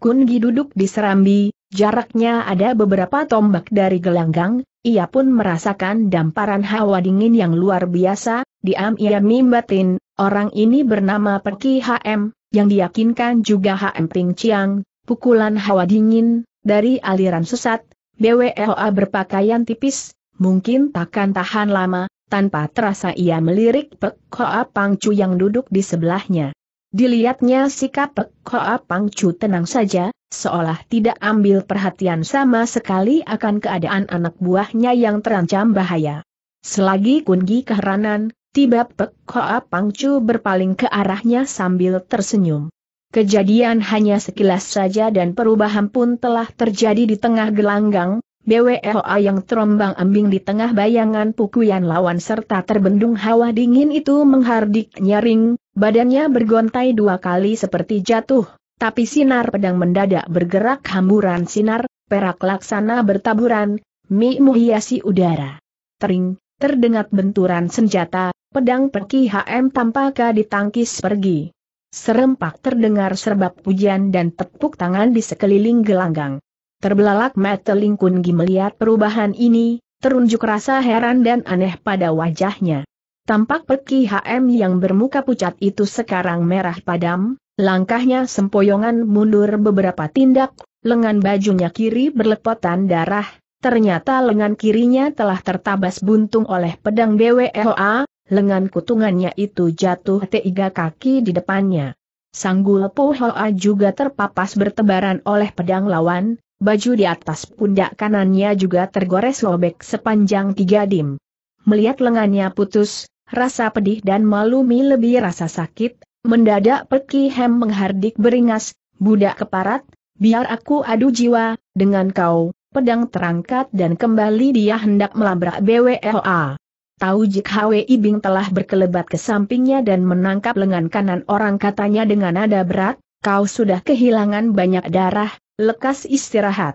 Kun Gi duduk di serambi, jaraknya ada beberapa tombak dari gelanggang, ia pun merasakan damparan hawa dingin yang luar biasa, diam ia mimbatin, orang ini bernama Perki HM, yang diyakinkan juga HM Ping Chiang, pukulan hawa dingin, dari aliran sesat, BWLA berpakaian tipis, mungkin takkan tahan lama, tanpa terasa ia melirik Pek Hoa Pangcu yang duduk di sebelahnya. Dilihatnya sikap Pek Hoa Pangcu tenang saja, seolah tidak ambil perhatian sama sekali akan keadaan anak buahnya yang terancam bahaya. Selagi Kungi keheranan, Tiba Pek Hoa Pangcu berpaling ke arahnya sambil tersenyum. Kejadian hanya sekilas saja dan perubahan pun telah terjadi di tengah gelanggang, BWLA yang terombang ambing di tengah bayangan pukulan lawan serta terbendung hawa dingin itu menghardik nyaring, badannya bergontai dua kali seperti jatuh, tapi sinar pedang mendadak bergerak hamburan sinar, perak laksana bertaburan, mi muhiasi udara. Tering, terdengar benturan senjata, pedang Perki HM tampaknya ditangkis pergi. Serempak terdengar serbab pujian dan tepuk tangan di sekeliling gelanggang. Terbelalak mata Lingkun melihat perubahan ini, terunjuk rasa heran dan aneh pada wajahnya. Tampak Perki HM yang bermuka pucat itu sekarang merah padam, langkahnya sempoyongan mundur beberapa tindak, lengan bajunya kiri berlepotan darah, ternyata lengan kirinya telah tertabas buntung oleh pedang BWEOA, lengan kutungannya itu jatuh tiga kaki di depannya. Sanggul Pohoa juga terpapas bertebaran oleh pedang lawan, baju di atas pundak kanannya juga tergores lobek sepanjang tiga dim. Melihat lengannya putus, rasa pedih dan malumi lebih rasa sakit, mendadak Peki Hem menghardik beringas, budak keparat, biar aku adu jiwa, dengan kau, pedang terangkat dan kembali dia hendak melabrak BWLA. Tahu Jik Hwe Bing telah berkelebat ke sampingnya dan menangkap lengan kanan orang katanya dengan nada berat, kau sudah kehilangan banyak darah, lekas istirahat.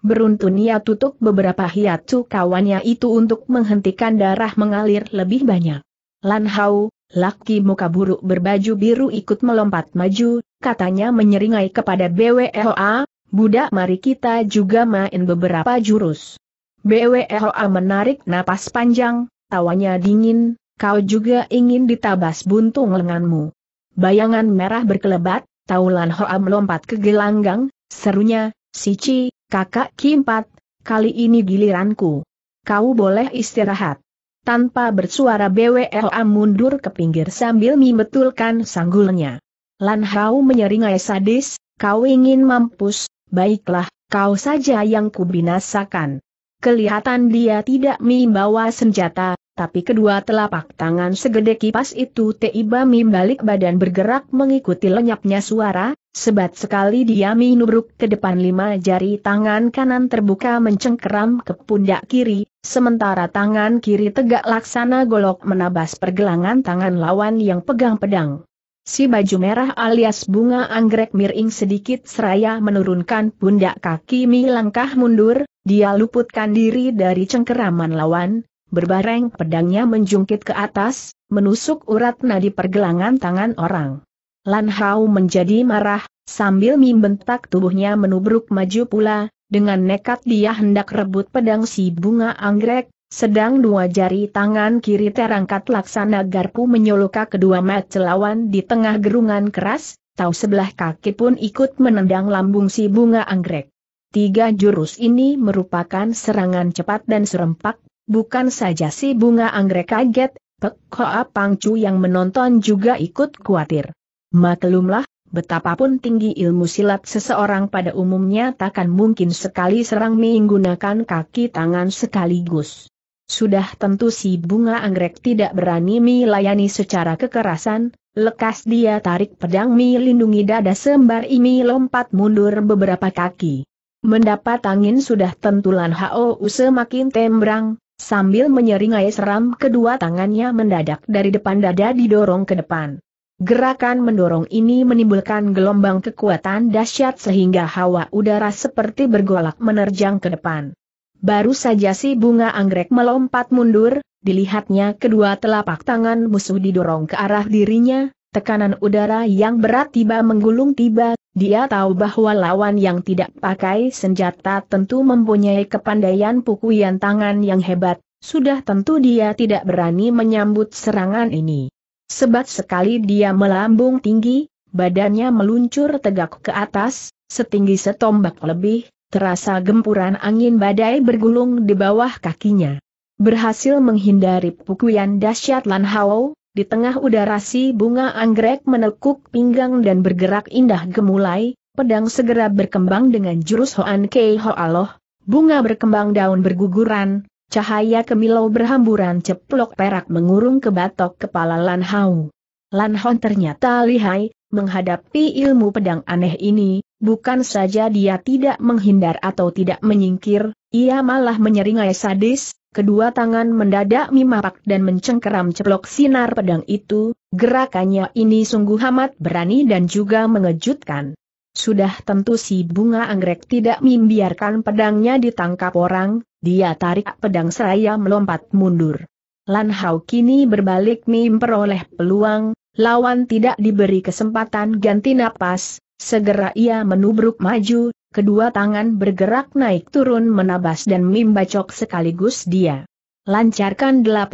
Beruntun ia tutup beberapa hiatu kawannya itu untuk menghentikan darah mengalir lebih banyak. Lan Hau, laki muka buruk berbaju biru ikut melompat maju, katanya menyeringai kepada BWLA, Budak mari kita juga main beberapa jurus. BWEHOA menarik napas panjang, tawanya dingin, kau juga ingin ditabas buntung lenganmu. Bayangan merah berkelebat, Taulan Hoa melompat ke gelanggang, serunya, Sici, kakak Kimpat, kali ini giliranku. Kau boleh istirahat. Tanpa bersuara BWEHOA mundur ke pinggir sambil membetulkan sanggulnya. Lan Hao menyeringai sadis, kau ingin mampus, baiklah, kau saja yang kubinasakan. Kelihatan dia tidak membawa senjata, tapi kedua telapak tangan segede kipas itu tiba membalik badan bergerak mengikuti lenyapnya suara, sebat sekali dia menubruk ke depan lima jari tangan kanan terbuka mencengkeram ke pundak kiri, sementara tangan kiri tegak laksana golok menabas pergelangan tangan lawan yang pegang pedang. Si baju merah alias bunga anggrek miring sedikit seraya menurunkan pundak kaki Mi langkah mundur, dia luputkan diri dari cengkeraman lawan, berbareng pedangnya menjungkit ke atas, menusuk urat nadi pergelangan tangan orang. Lan Hao menjadi marah, sambil Mi bentak tubuhnya menubruk maju pula, dengan nekat dia hendak rebut pedang si bunga anggrek, sedang dua jari tangan kiri terangkat laksana garpu menyoloka kedua mat celawan di tengah gerungan keras, tahu sebelah kaki pun ikut menendang lambung si bunga anggrek. Tiga jurus ini merupakan serangan cepat dan serempak, bukan saja si bunga anggrek kaget, pekoa Pangcu yang menonton juga ikut khawatir. Maklumlah, betapapun tinggi ilmu silat seseorang pada umumnya takkan mungkin sekali serang menggunakan kaki tangan sekaligus. Sudah tentu si bunga anggrek tidak berani melayani secara kekerasan, lekas dia tarik pedang mi lindungi dada sembar imi lompat mundur beberapa kaki. Mendapat angin sudah tentulan Hou semakin tembrang, sambil menyeringai seram kedua tangannya mendadak dari depan dada didorong ke depan. Gerakan mendorong ini menimbulkan gelombang kekuatan dahsyat sehingga hawa udara seperti bergolak menerjang ke depan. Baru saja si bunga anggrek melompat mundur, dilihatnya kedua telapak tangan musuh didorong ke arah dirinya, tekanan udara yang berat tiba menggulung tiba, dia tahu bahwa lawan yang tidak pakai senjata tentu mempunyai kepandaian pukulan tangan yang hebat, sudah tentu dia tidak berani menyambut serangan ini. Sebat sekali dia melambung tinggi, badannya meluncur tegak ke atas, setinggi setombak lebih, terasa gempuran angin badai bergulung di bawah kakinya. Berhasil menghindari pukulan dahsyat Lan Hao, di tengah udara si bunga anggrek menekuk pinggang dan bergerak indah gemulai, pedang segera berkembang dengan jurus Hoan Kei Ho aloh. bunga berkembang daun berguguran, cahaya kemilau berhamburan ceplok perak mengurung ke batok kepala Lan Hao. Lan Hao ternyata lihai, menghadapi ilmu pedang aneh ini, Bukan saja dia tidak menghindar atau tidak menyingkir, ia malah menyeringai sadis, kedua tangan mendadak mimapak dan mencengkeram ceplok sinar pedang itu, gerakannya ini sungguh amat berani dan juga mengejutkan. Sudah tentu si bunga anggrek tidak membiarkan pedangnya ditangkap orang, dia tarik pedang seraya melompat mundur. Lan Hao kini berbalik memperoleh peluang, lawan tidak diberi kesempatan ganti napas, Segera ia menubruk maju, kedua tangan bergerak naik turun menabas dan mimbacok sekaligus dia. Lancarkan 18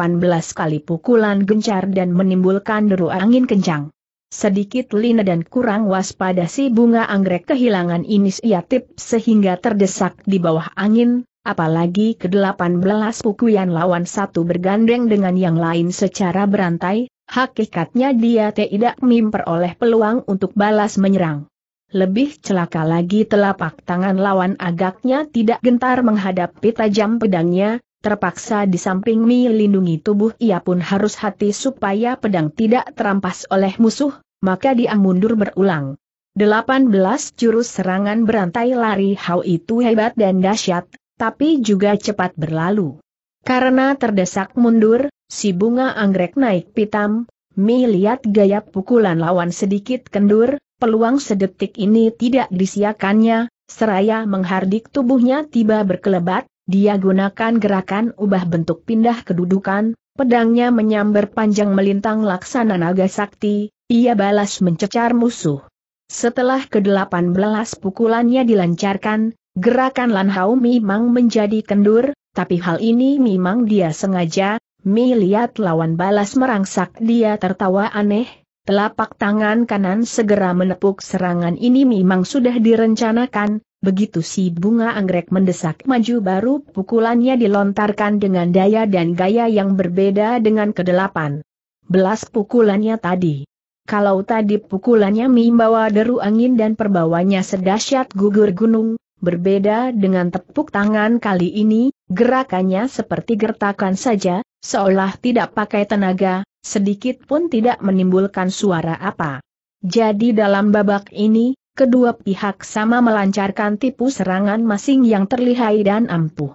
kali pukulan gencar dan menimbulkan deru angin kencang. Sedikit lina dan kurang waspada si bunga anggrek kehilangan inisiatif sehingga terdesak di bawah angin, apalagi ke-18 pukulan lawan satu bergandeng dengan yang lain secara berantai, hakikatnya dia tidak memperoleh peluang untuk balas menyerang. Lebih celaka lagi telapak tangan lawan agaknya tidak gentar menghadapi tajam pedangnya, terpaksa di samping melindungi tubuh ia pun harus hati supaya pedang tidak terampas oleh musuh, maka dia mundur berulang. 18 jurus serangan berantai lari hau itu hebat dan dahsyat, tapi juga cepat berlalu. Karena terdesak mundur, si bunga anggrek naik pitam, Mi lihat gaya pukulan lawan sedikit kendur, peluang sedetik ini tidak disiakannya, seraya menghardik tubuhnya tiba berkelebat, dia gunakan gerakan ubah bentuk pindah kedudukan, pedangnya menyambar panjang melintang laksana naga sakti, ia balas mencecar musuh. Setelah ke-18 pukulannya dilancarkan, gerakan Lan Hao memang menjadi kendur, tapi hal ini memang dia sengaja, Mi lihat lawan balas merangsak dia tertawa aneh, Telapak tangan kanan segera menepuk serangan ini memang sudah direncanakan, begitu si bunga anggrek mendesak maju baru pukulannya dilontarkan dengan daya dan gaya yang berbeda dengan kedelapan. Belas pukulannya tadi. Kalau tadi pukulannya membawa deru angin dan perbawanya sedahsyat gugur gunung, Berbeda dengan tepuk tangan kali ini, gerakannya seperti gertakan saja, seolah tidak pakai tenaga, sedikit pun tidak menimbulkan suara apa. Jadi dalam babak ini, kedua pihak sama melancarkan tipu serangan masing yang terlihai dan ampuh.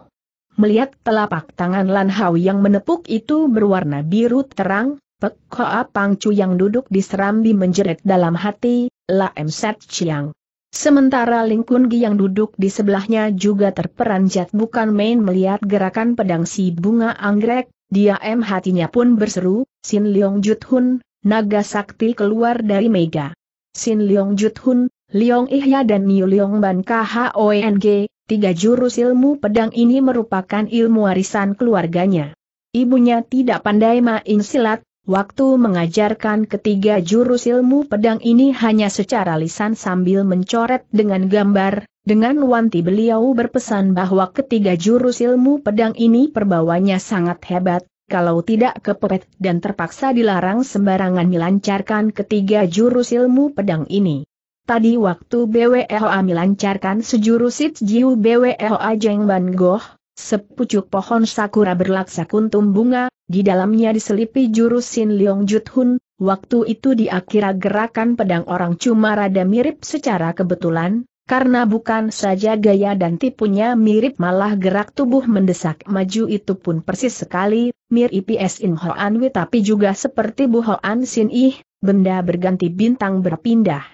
Melihat telapak tangan Lan Hao yang menepuk itu berwarna biru terang, Pek Hoa Pangcu yang duduk di serambi menjerit dalam hati, M Set Chiang. Sementara Ling Kun Gi yang duduk di sebelahnya juga terperanjat bukan main melihat gerakan pedang si bunga anggrek, dia m hatinya pun berseru, Sin Leong Jut Hun, naga sakti keluar dari Mega. Sin Leong Jut Hun, Leong Ihya dan Niu Leong Ban KHONG, tiga jurus ilmu pedang ini merupakan ilmu warisan keluarganya. Ibunya tidak pandai main silat, waktu mengajarkan ketiga jurus ilmu pedang ini hanya secara lisan sambil mencoret dengan gambar, dengan wanti beliau berpesan bahwa ketiga jurus ilmu pedang ini perbawanya sangat hebat, kalau tidak kepepet dan terpaksa dilarang sembarangan melancarkan ketiga jurus ilmu pedang ini. Tadi waktu BWLA melancarkan sejurus Jiu BWLA Jeng Ban Goh, sepucuk pohon sakura berlaksa kuntum bunga, di dalamnya diselipi jurus Sin Leong Jut Hun, waktu itu di akhir gerakan pedang orang cuma rada mirip secara kebetulan, karena bukan saja gaya dan tipunya mirip malah gerak tubuh mendesak maju itu pun persis sekali, mirip In Hoan Wei tapi juga seperti Bu Hoan Sin Ih, benda berganti bintang berpindah.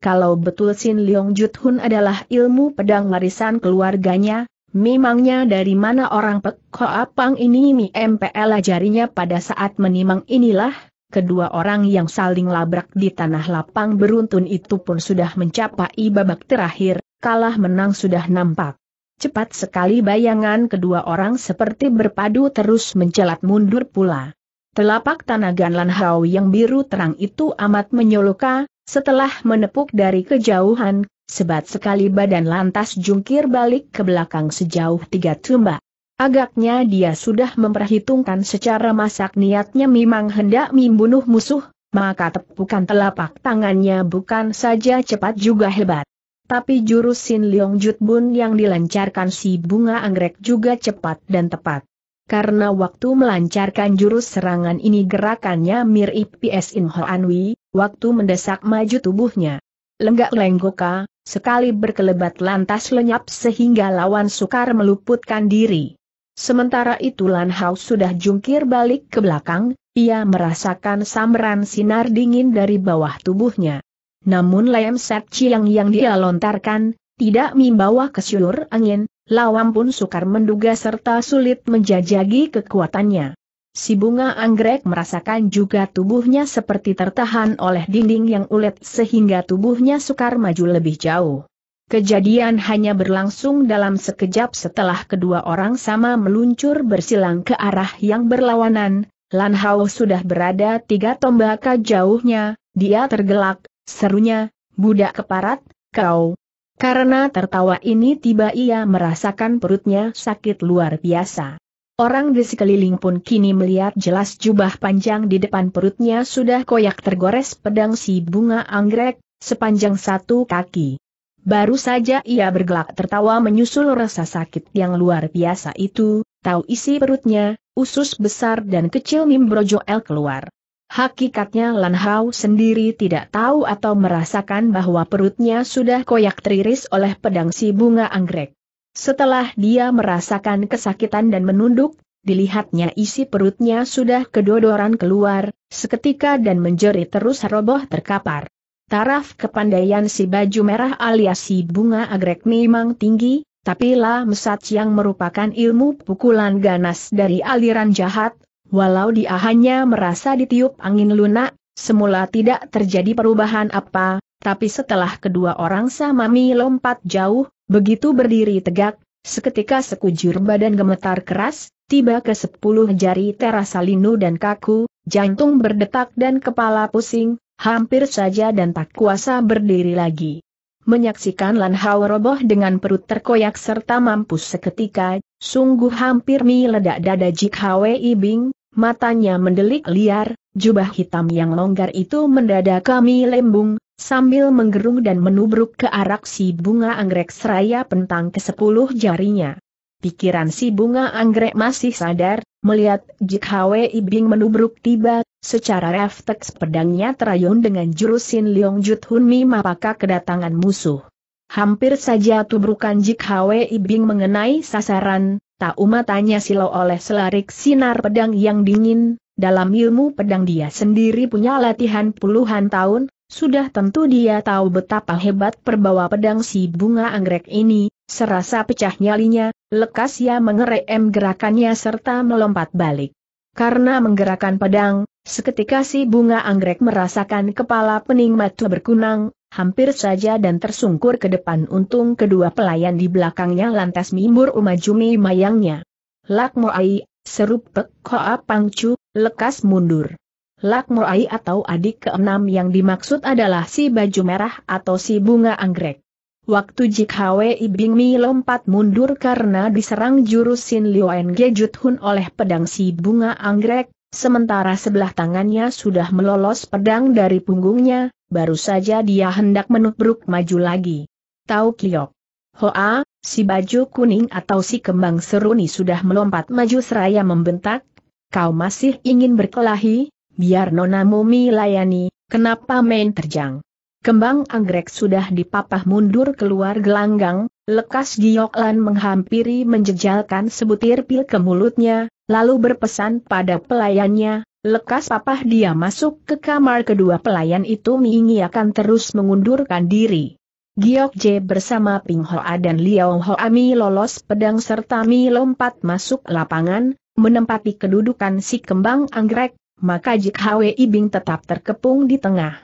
Kalau betul Sin Leong Jut Hun adalah ilmu pedang warisan keluarganya, memangnya dari mana orang Pek Koa Pang ini Mi MPL ajarinya pada saat menimang inilah? kedua orang yang saling labrak di tanah lapang beruntun itu pun sudah mencapai babak terakhir, kalah menang sudah nampak. Cepat sekali bayangan kedua orang seperti berpadu terus mencelat mundur pula. Telapak tanah ganan Hao yang biru terang itu amat menyoloka, setelah menepuk dari kejauhan, sebat sekali badan lantas jungkir balik ke belakang sejauh tiga tumbak. Agaknya dia sudah memperhitungkan secara masak niatnya memang hendak membunuh musuh, maka tepukan telapak tangannya bukan saja cepat juga hebat. Tapi jurus Sin Leong Jut Bun yang dilancarkan si bunga anggrek juga cepat dan tepat. Karena waktu melancarkan jurus serangan ini gerakannya mirip PS In Hoan waktu mendesak maju tubuhnya. Lenggak lenggoka, sekali berkelebat lantas lenyap sehingga lawan sukar meluputkan diri. Sementara itu Lan Hao sudah jungkir balik ke belakang, ia merasakan samran sinar dingin dari bawah tubuhnya. Namun lem set ciang yang dia lontarkan, tidak membawa kesyulur angin, lawam pun sukar menduga serta sulit menjajagi kekuatannya. Si bunga anggrek merasakan juga tubuhnya seperti tertahan oleh dinding yang ulet sehingga tubuhnya sukar maju lebih jauh. Kejadian hanya berlangsung dalam sekejap setelah kedua orang sama meluncur bersilang ke arah yang berlawanan, Lan Hao sudah berada tiga tombaka jauhnya, dia tergelak, serunya, budak keparat, kau. Karena tertawa ini tiba ia merasakan perutnya sakit luar biasa. Orang di sekeliling pun kini melihat jelas jubah panjang di depan perutnya sudah koyak tergores pedang si bunga anggrek, sepanjang satu kaki. Baru saja ia bergelak tertawa menyusul rasa sakit yang luar biasa itu, tahu isi perutnya, usus besar dan kecil L keluar. Hakikatnya Lan Hao sendiri tidak tahu atau merasakan bahwa perutnya sudah koyak teriris oleh pedang si bunga anggrek. Setelah dia merasakan kesakitan dan menunduk, dilihatnya isi perutnya sudah kedodoran keluar, seketika dan menjerit terus roboh terkapar. Taraf kepandaian si baju merah alias si bunga agrek memang tinggi, tapi La Mesat yang merupakan ilmu pukulan ganas dari aliran jahat, walau dia hanya merasa ditiup angin lunak, semula tidak terjadi perubahan apa, tapi setelah kedua orang samami lompat jauh, begitu berdiri tegak, seketika sekujur badan gemetar keras, tiba ke sepuluh jari terasa linu dan kaku, jantung berdetak dan kepala pusing, hampir saja dan tak kuasa berdiri lagi. Menyaksikan Lan Hao roboh dengan perut terkoyak serta mampus seketika, sungguh hampir meledak dada Jik Hwe Ibing, matanya mendelik liar, jubah hitam yang longgar itu mendadak kami lembung, sambil menggerung dan menubruk ke arah si bunga anggrek seraya pentang ke sepuluh jarinya. Pikiran si bunga anggrek masih sadar, Melihat Jik Jikhawe Ibing menubruk tiba, secara refleks pedangnya terayun dengan jurusin Leong Jut Hun Mi mapaka kedatangan musuh. Hampir saja tubrukan Jik Jikhawe Ibing mengenai sasaran, tak umatanya silau oleh selarik sinar pedang yang dingin, dalam ilmu pedang dia sendiri punya latihan puluhan tahun, sudah tentu dia tahu betapa hebat perbawa pedang si bunga anggrek ini, serasa pecah nyalinya, lekas ia mengerem gerakannya serta melompat balik. Karena menggerakkan pedang, seketika si bunga anggrek merasakan kepala pening mata berkunang, hampir saja dan tersungkur ke depan untung kedua pelayan di belakangnya lantas mimur umajumi mayangnya. Lakmoai, serupek koa pangcu, lekas mundur. Lakmurai atau adik keenam yang dimaksud adalah si baju merah atau si bunga anggrek. Waktu Jikhwe Ibingmi lompat mundur karena diserang jurus Sin Liuen Gejut oleh pedang si bunga anggrek, sementara sebelah tangannya sudah melolos pedang dari punggungnya, baru saja dia hendak menubruk maju lagi. Tau Kiok. Hoa, si baju kuning atau si kembang seruni sudah melompat maju seraya membentak, kau masih ingin berkelahi, biar nonamu layani kenapa main terjang? Kembang anggrek sudah dipapah mundur keluar gelanggang, lekas gioklan menghampiri menjejalkan sebutir pil ke mulutnya, lalu berpesan pada pelayannya, lekas papah dia masuk ke kamar kedua pelayan itu Mingi akan terus mengundurkan diri. Giok J bersama Ping Hoa dan Liao Hoa Mi lolos pedang serta Mi lompat masuk lapangan, menempati kedudukan si kembang anggrek, maka Jik Hwe Ibing tetap terkepung di tengah.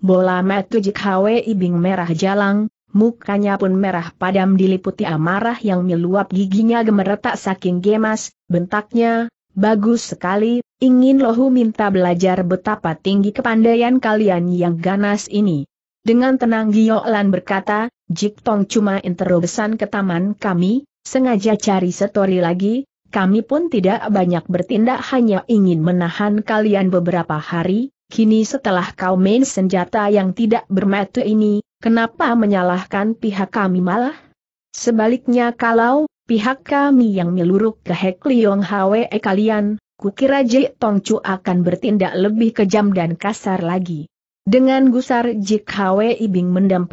Bola mata Jik Hwe Ibing merah jalang, mukanya pun merah padam diliputi amarah yang meluap giginya gemeretak saking gemas, bentaknya, bagus sekali, ingin lohu minta belajar betapa tinggi kepandaian kalian yang ganas ini. Dengan tenang Lan berkata, Jik Tong cuma interobesan ke taman kami, sengaja cari setori lagi, kami pun tidak banyak bertindak hanya ingin menahan kalian beberapa hari, kini setelah kau main senjata yang tidak bermetu ini, kenapa menyalahkan pihak kami malah? Sebaliknya kalau, pihak kami yang meluruk ke Hek Liong Hwe eh, kalian, kukira Jik Tongcu akan bertindak lebih kejam dan kasar lagi. Dengan gusar Jik Hwe Ibing mendam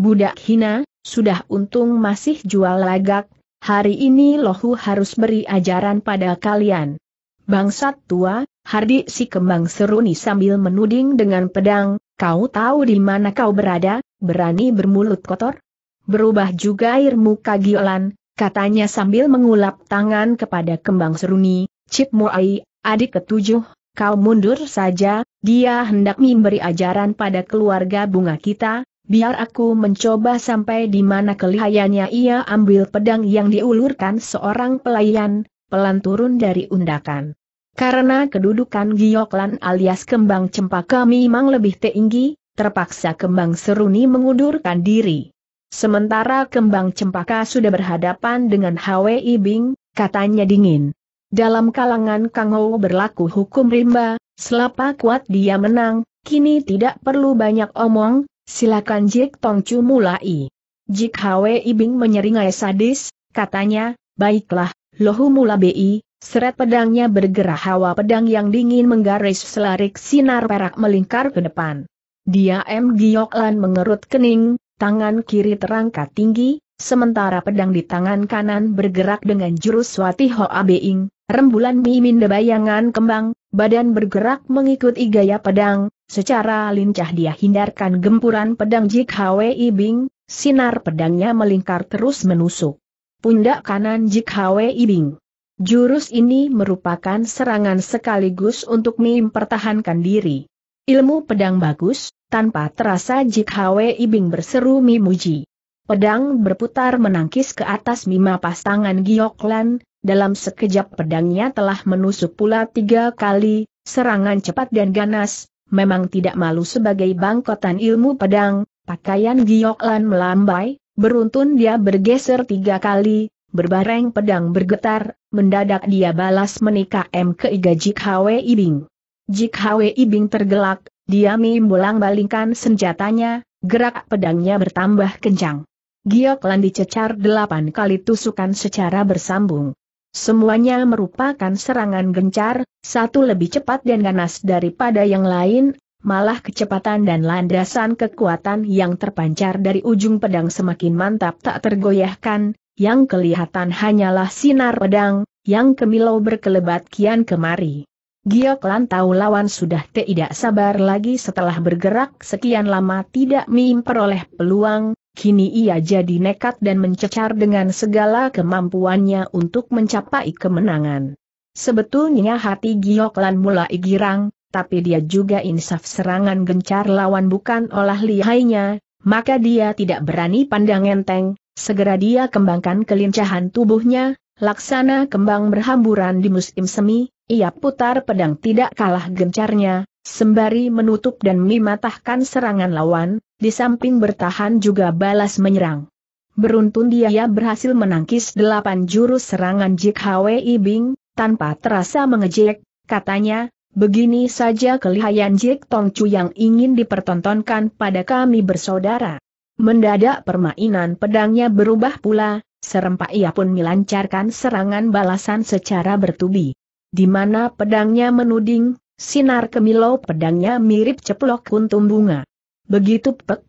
budak hina, sudah untung masih jual lagak, Hari ini lohu harus beri ajaran pada kalian. Bangsat tua, Hardi si kembang seruni sambil menuding dengan pedang, kau tahu di mana kau berada, berani bermulut kotor? Berubah juga air muka Giolan, katanya sambil mengulap tangan kepada kembang seruni, Cip Muai, adik ketujuh, kau mundur saja, dia hendak memberi ajaran pada keluarga bunga kita, Biar aku mencoba sampai di mana kelihayannya ia ambil pedang yang diulurkan seorang pelayan, pelan turun dari undakan. Karena kedudukan Gioklan alias kembang cempaka memang lebih tinggi, terpaksa kembang seruni mengundurkan diri. Sementara kembang cempaka sudah berhadapan dengan Hwe Ibing, katanya dingin. Dalam kalangan kang hou berlaku hukum rimba, selapa kuat dia menang, Kini tidak perlu banyak omong, Silakan Jik Tongcu mulai. Jik Hwe Ibing menyeringai sadis, katanya, baiklah, lohu mula bi, seret pedangnya bergerak hawa pedang yang dingin menggaris selarik sinar perak melingkar ke depan. Dia M. Gioklan mengerut kening, tangan kiri terangkat tinggi, sementara pedang di tangan kanan bergerak dengan jurus Swati A Being, rembulan mimin de bayangan kembang, badan bergerak mengikuti gaya pedang, Secara lincah dia hindarkan gempuran pedang Jik Hwi Bing, sinar pedangnya melingkar terus menusuk. Pundak kanan Jik Hwi Bing. Jurus ini merupakan serangan sekaligus untuk mempertahankan diri. Ilmu pedang bagus, tanpa terasa Jik Hwi Bing berseru memuji. Pedang berputar menangkis ke atas Mima pas pasangan Gioklan, dalam sekejap pedangnya telah menusuk pula tiga kali, serangan cepat dan ganas, memang tidak malu sebagai bangkotan ilmu pedang, pakaian Gioklan melambai, beruntun dia bergeser tiga kali, berbareng pedang bergetar, mendadak dia balas menikah M ke Iga Jik Hwe Ibing. Jik Hwe Ibing tergelak, dia mimbulang balingkan senjatanya, gerak pedangnya bertambah kencang. Gioklan dicecar delapan kali tusukan secara bersambung. Semuanya merupakan serangan gencar, satu lebih cepat dan ganas daripada yang lain, malah kecepatan dan landasan kekuatan yang terpancar dari ujung pedang semakin mantap tak tergoyahkan, yang kelihatan hanyalah sinar pedang, yang kemilau berkelebat kian kemari. Giok Lan tahu lawan sudah tidak sabar lagi setelah bergerak sekian lama tidak memperoleh peluang, kini ia jadi nekat dan mencecar dengan segala kemampuannya untuk mencapai kemenangan. Sebetulnya hati Gioklan mulai girang, tapi dia juga insaf serangan gencar lawan bukan olah lihainya, maka dia tidak berani pandang enteng, segera dia kembangkan kelincahan tubuhnya, laksana kembang berhamburan di musim semi, ia putar pedang tidak kalah gencarnya, Sembari menutup dan mematahkan serangan lawan, di samping bertahan juga balas menyerang. Beruntun dia berhasil menangkis delapan jurus serangan Jik Hwi Bing, tanpa terasa mengejek, katanya, begini saja kelihayan Jik Tong Chu yang ingin dipertontonkan pada kami bersaudara. Mendadak permainan pedangnya berubah pula, serempak ia pun melancarkan serangan balasan secara bertubi. Di mana pedangnya menuding, Sinar kemilau pedangnya mirip ceplok kuntum bunga. Begitu Pek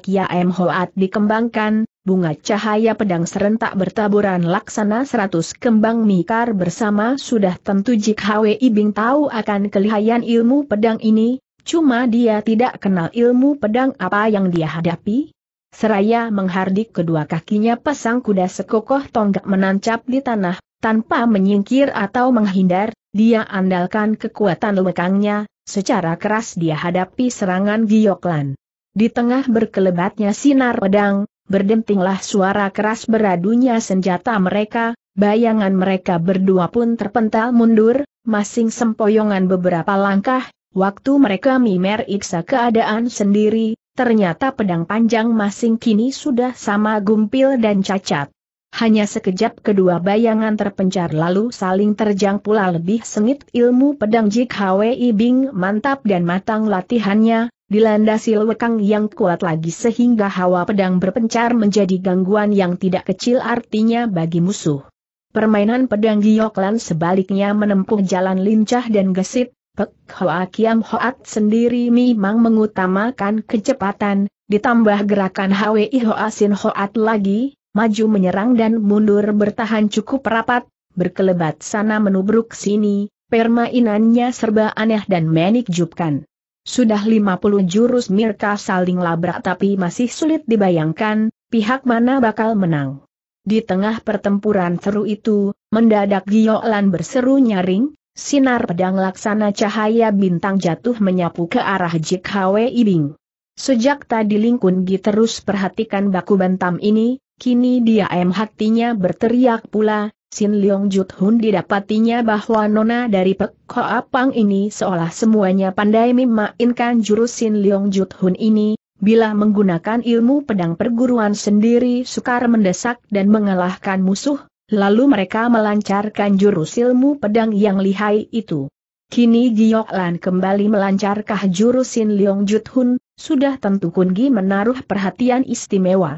Kia em Hoat dikembangkan, bunga cahaya pedang serentak bertaburan laksana seratus kembang mikar bersama sudah tentu Jik Hwi Bing tahu akan kelihayan ilmu pedang ini, cuma dia tidak kenal ilmu pedang apa yang dia hadapi. Seraya menghardik kedua kakinya pasang kuda sekokoh tonggak menancap di tanah, tanpa menyingkir atau menghindar, dia andalkan kekuatan lekangnya, secara keras dia hadapi serangan Giyoklan. Di tengah berkelebatnya sinar pedang, berdentinglah suara keras beradunya senjata mereka, bayangan mereka berdua pun terpental mundur, masing sempoyongan beberapa langkah, waktu mereka mimer iksa keadaan sendiri, ternyata pedang panjang masing kini sudah sama gumpil dan cacat. Hanya sekejap kedua bayangan terpencar lalu saling terjang pula lebih sengit ilmu pedang Jik Hwi Bing mantap dan matang latihannya, dilandasi lewekang yang kuat lagi sehingga hawa pedang berpencar menjadi gangguan yang tidak kecil artinya bagi musuh. Permainan pedang Gioklan sebaliknya menempuh jalan lincah dan gesit, Pek Hoa Kiam Hoat sendiri memang mengutamakan kecepatan, ditambah gerakan Hwi Hoa Sin Hoat lagi, maju menyerang dan mundur bertahan cukup rapat, berkelebat sana menubruk sini, permainannya serba aneh dan menikjubkan. Sudah 50 jurus Mirka saling labrak tapi masih sulit dibayangkan, pihak mana bakal menang. Di tengah pertempuran seru itu, mendadak Giolan berseru nyaring, sinar pedang laksana cahaya bintang jatuh menyapu ke arah Jik Hwe Ibing. Sejak tadi Lingkun Gi terus perhatikan baku bantam ini, Kini dia em hatinya berteriak pula, Sin Leong Jut Hun didapatinya bahwa nona dari Pek apang ini seolah semuanya pandai memainkan jurus Sin Leong Jut Hun ini, bila menggunakan ilmu pedang perguruan sendiri sukar mendesak dan mengalahkan musuh, lalu mereka melancarkan jurus ilmu pedang yang lihai itu. Kini Giok Lan kembali melancarkah jurus Sin Leong Jut Hun, sudah tentu Kun Gi menaruh perhatian istimewa.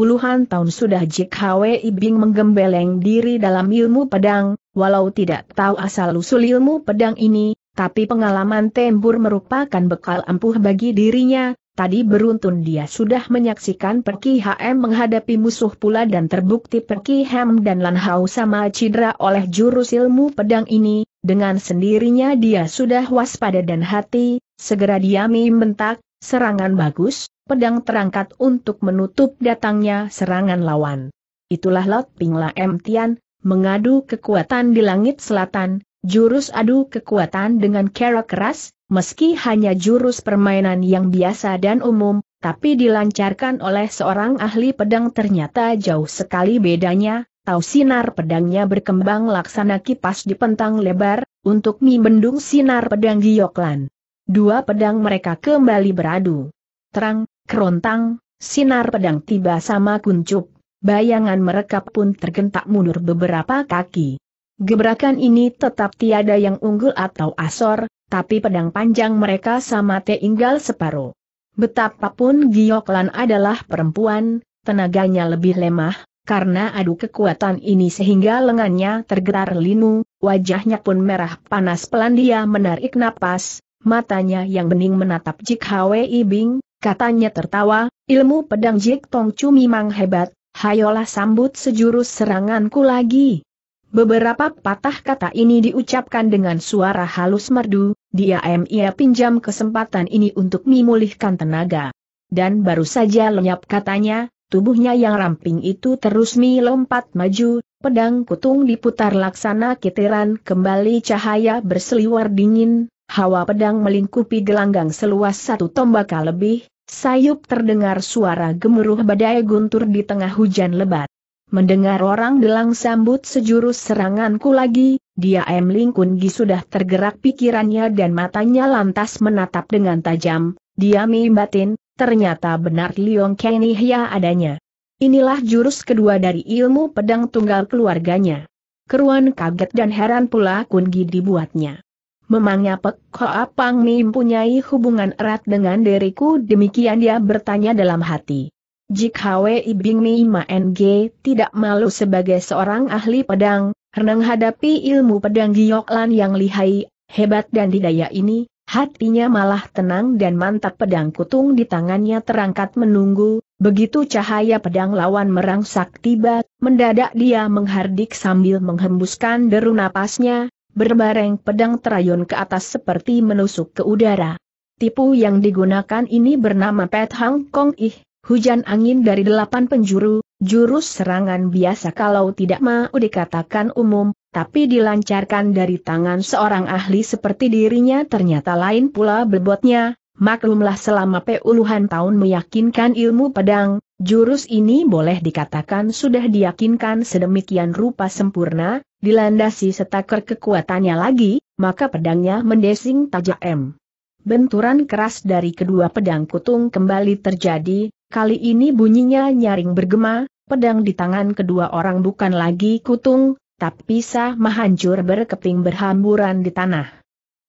Puluhan tahun sudah Jik Hwe Ibing menggembeleng diri dalam ilmu pedang, walau tidak tahu asal-usul ilmu pedang ini, tapi pengalaman tembur merupakan bekal ampuh bagi dirinya, Tadi beruntun dia sudah menyaksikan Perki HM menghadapi musuh pula dan terbukti Perki HM dan Lan Hao sama cedera oleh jurus ilmu pedang ini, dengan sendirinya dia sudah waspada dan hati, segera dia mentak, serangan bagus, pedang terangkat untuk menutup datangnya serangan lawan. Itulah Lot Pingla M. Tian, mengadu kekuatan di langit selatan, jurus adu kekuatan dengan kera keras, meski hanya jurus permainan yang biasa dan umum, tapi dilancarkan oleh seorang ahli pedang ternyata jauh sekali bedanya, tahu sinar pedangnya berkembang laksana kipas di pentang lebar, untuk membendung sinar pedang Gioklan. Dua pedang mereka kembali beradu. Terang, Kerontang, sinar pedang tiba sama kuncup, bayangan mereka pun tergentak mundur beberapa kaki. Gebrakan ini tetap tiada yang unggul atau asor, tapi pedang panjang mereka sama teinggal separuh. Betapapun Gioklan adalah perempuan, tenaganya lebih lemah, karena adu kekuatan ini sehingga lengannya tergetar linu, wajahnya pun merah panas pelan dia menarik napas, matanya yang bening menatap Jik Hwe Ibing, Katanya tertawa, ilmu pedang Jik Tong Chu memang hebat, hayolah sambut sejurus seranganku lagi. Beberapa patah kata ini diucapkan dengan suara halus merdu, dia ia pinjam kesempatan ini untuk memulihkan tenaga. Dan baru saja lenyap katanya, tubuhnya yang ramping itu terus melompat maju, pedang kutung diputar laksana kitiran kembali cahaya berseliwar dingin, hawa pedang melingkupi gelanggang seluas satu tombak lebih, Sayup terdengar suara gemuruh badai guntur di tengah hujan lebat. Mendengar orang delang sambut sejurus seranganku lagi, dia M. Ling sudah tergerak pikirannya dan matanya lantas menatap dengan tajam, dia batin, ternyata benar Liong Kenihya adanya. Inilah jurus kedua dari ilmu pedang tunggal keluarganya. Keruan kaget dan heran pula Kun dibuatnya. Memangnya Pek Hoa Pang mempunyai hubungan erat dengan diriku demikian dia bertanya dalam hati. Jik Hwe Ibing Mi Ma NG tidak malu sebagai seorang ahli pedang, Renang hadapi ilmu pedang Gioklan yang lihai, hebat dan didaya ini, hatinya malah tenang dan mantap pedang kutung di tangannya terangkat menunggu, begitu cahaya pedang lawan merangsak tiba, mendadak dia menghardik sambil menghembuskan deru napasnya, berbareng pedang terayun ke atas seperti menusuk ke udara. Tipu yang digunakan ini bernama Pet Hang Kong Ih, hujan angin dari delapan penjuru, jurus serangan biasa kalau tidak mau dikatakan umum, tapi dilancarkan dari tangan seorang ahli seperti dirinya ternyata lain pula bebotnya, maklumlah selama puluhan tahun meyakinkan ilmu pedang, jurus ini boleh dikatakan sudah diyakinkan sedemikian rupa sempurna, dilandasi setaker kekuatannya lagi, maka pedangnya mendesing tajam. Benturan keras dari kedua pedang kutung kembali terjadi, kali ini bunyinya nyaring bergema, pedang di tangan kedua orang bukan lagi kutung, tapi sah mahancur berkeping berhamburan di tanah.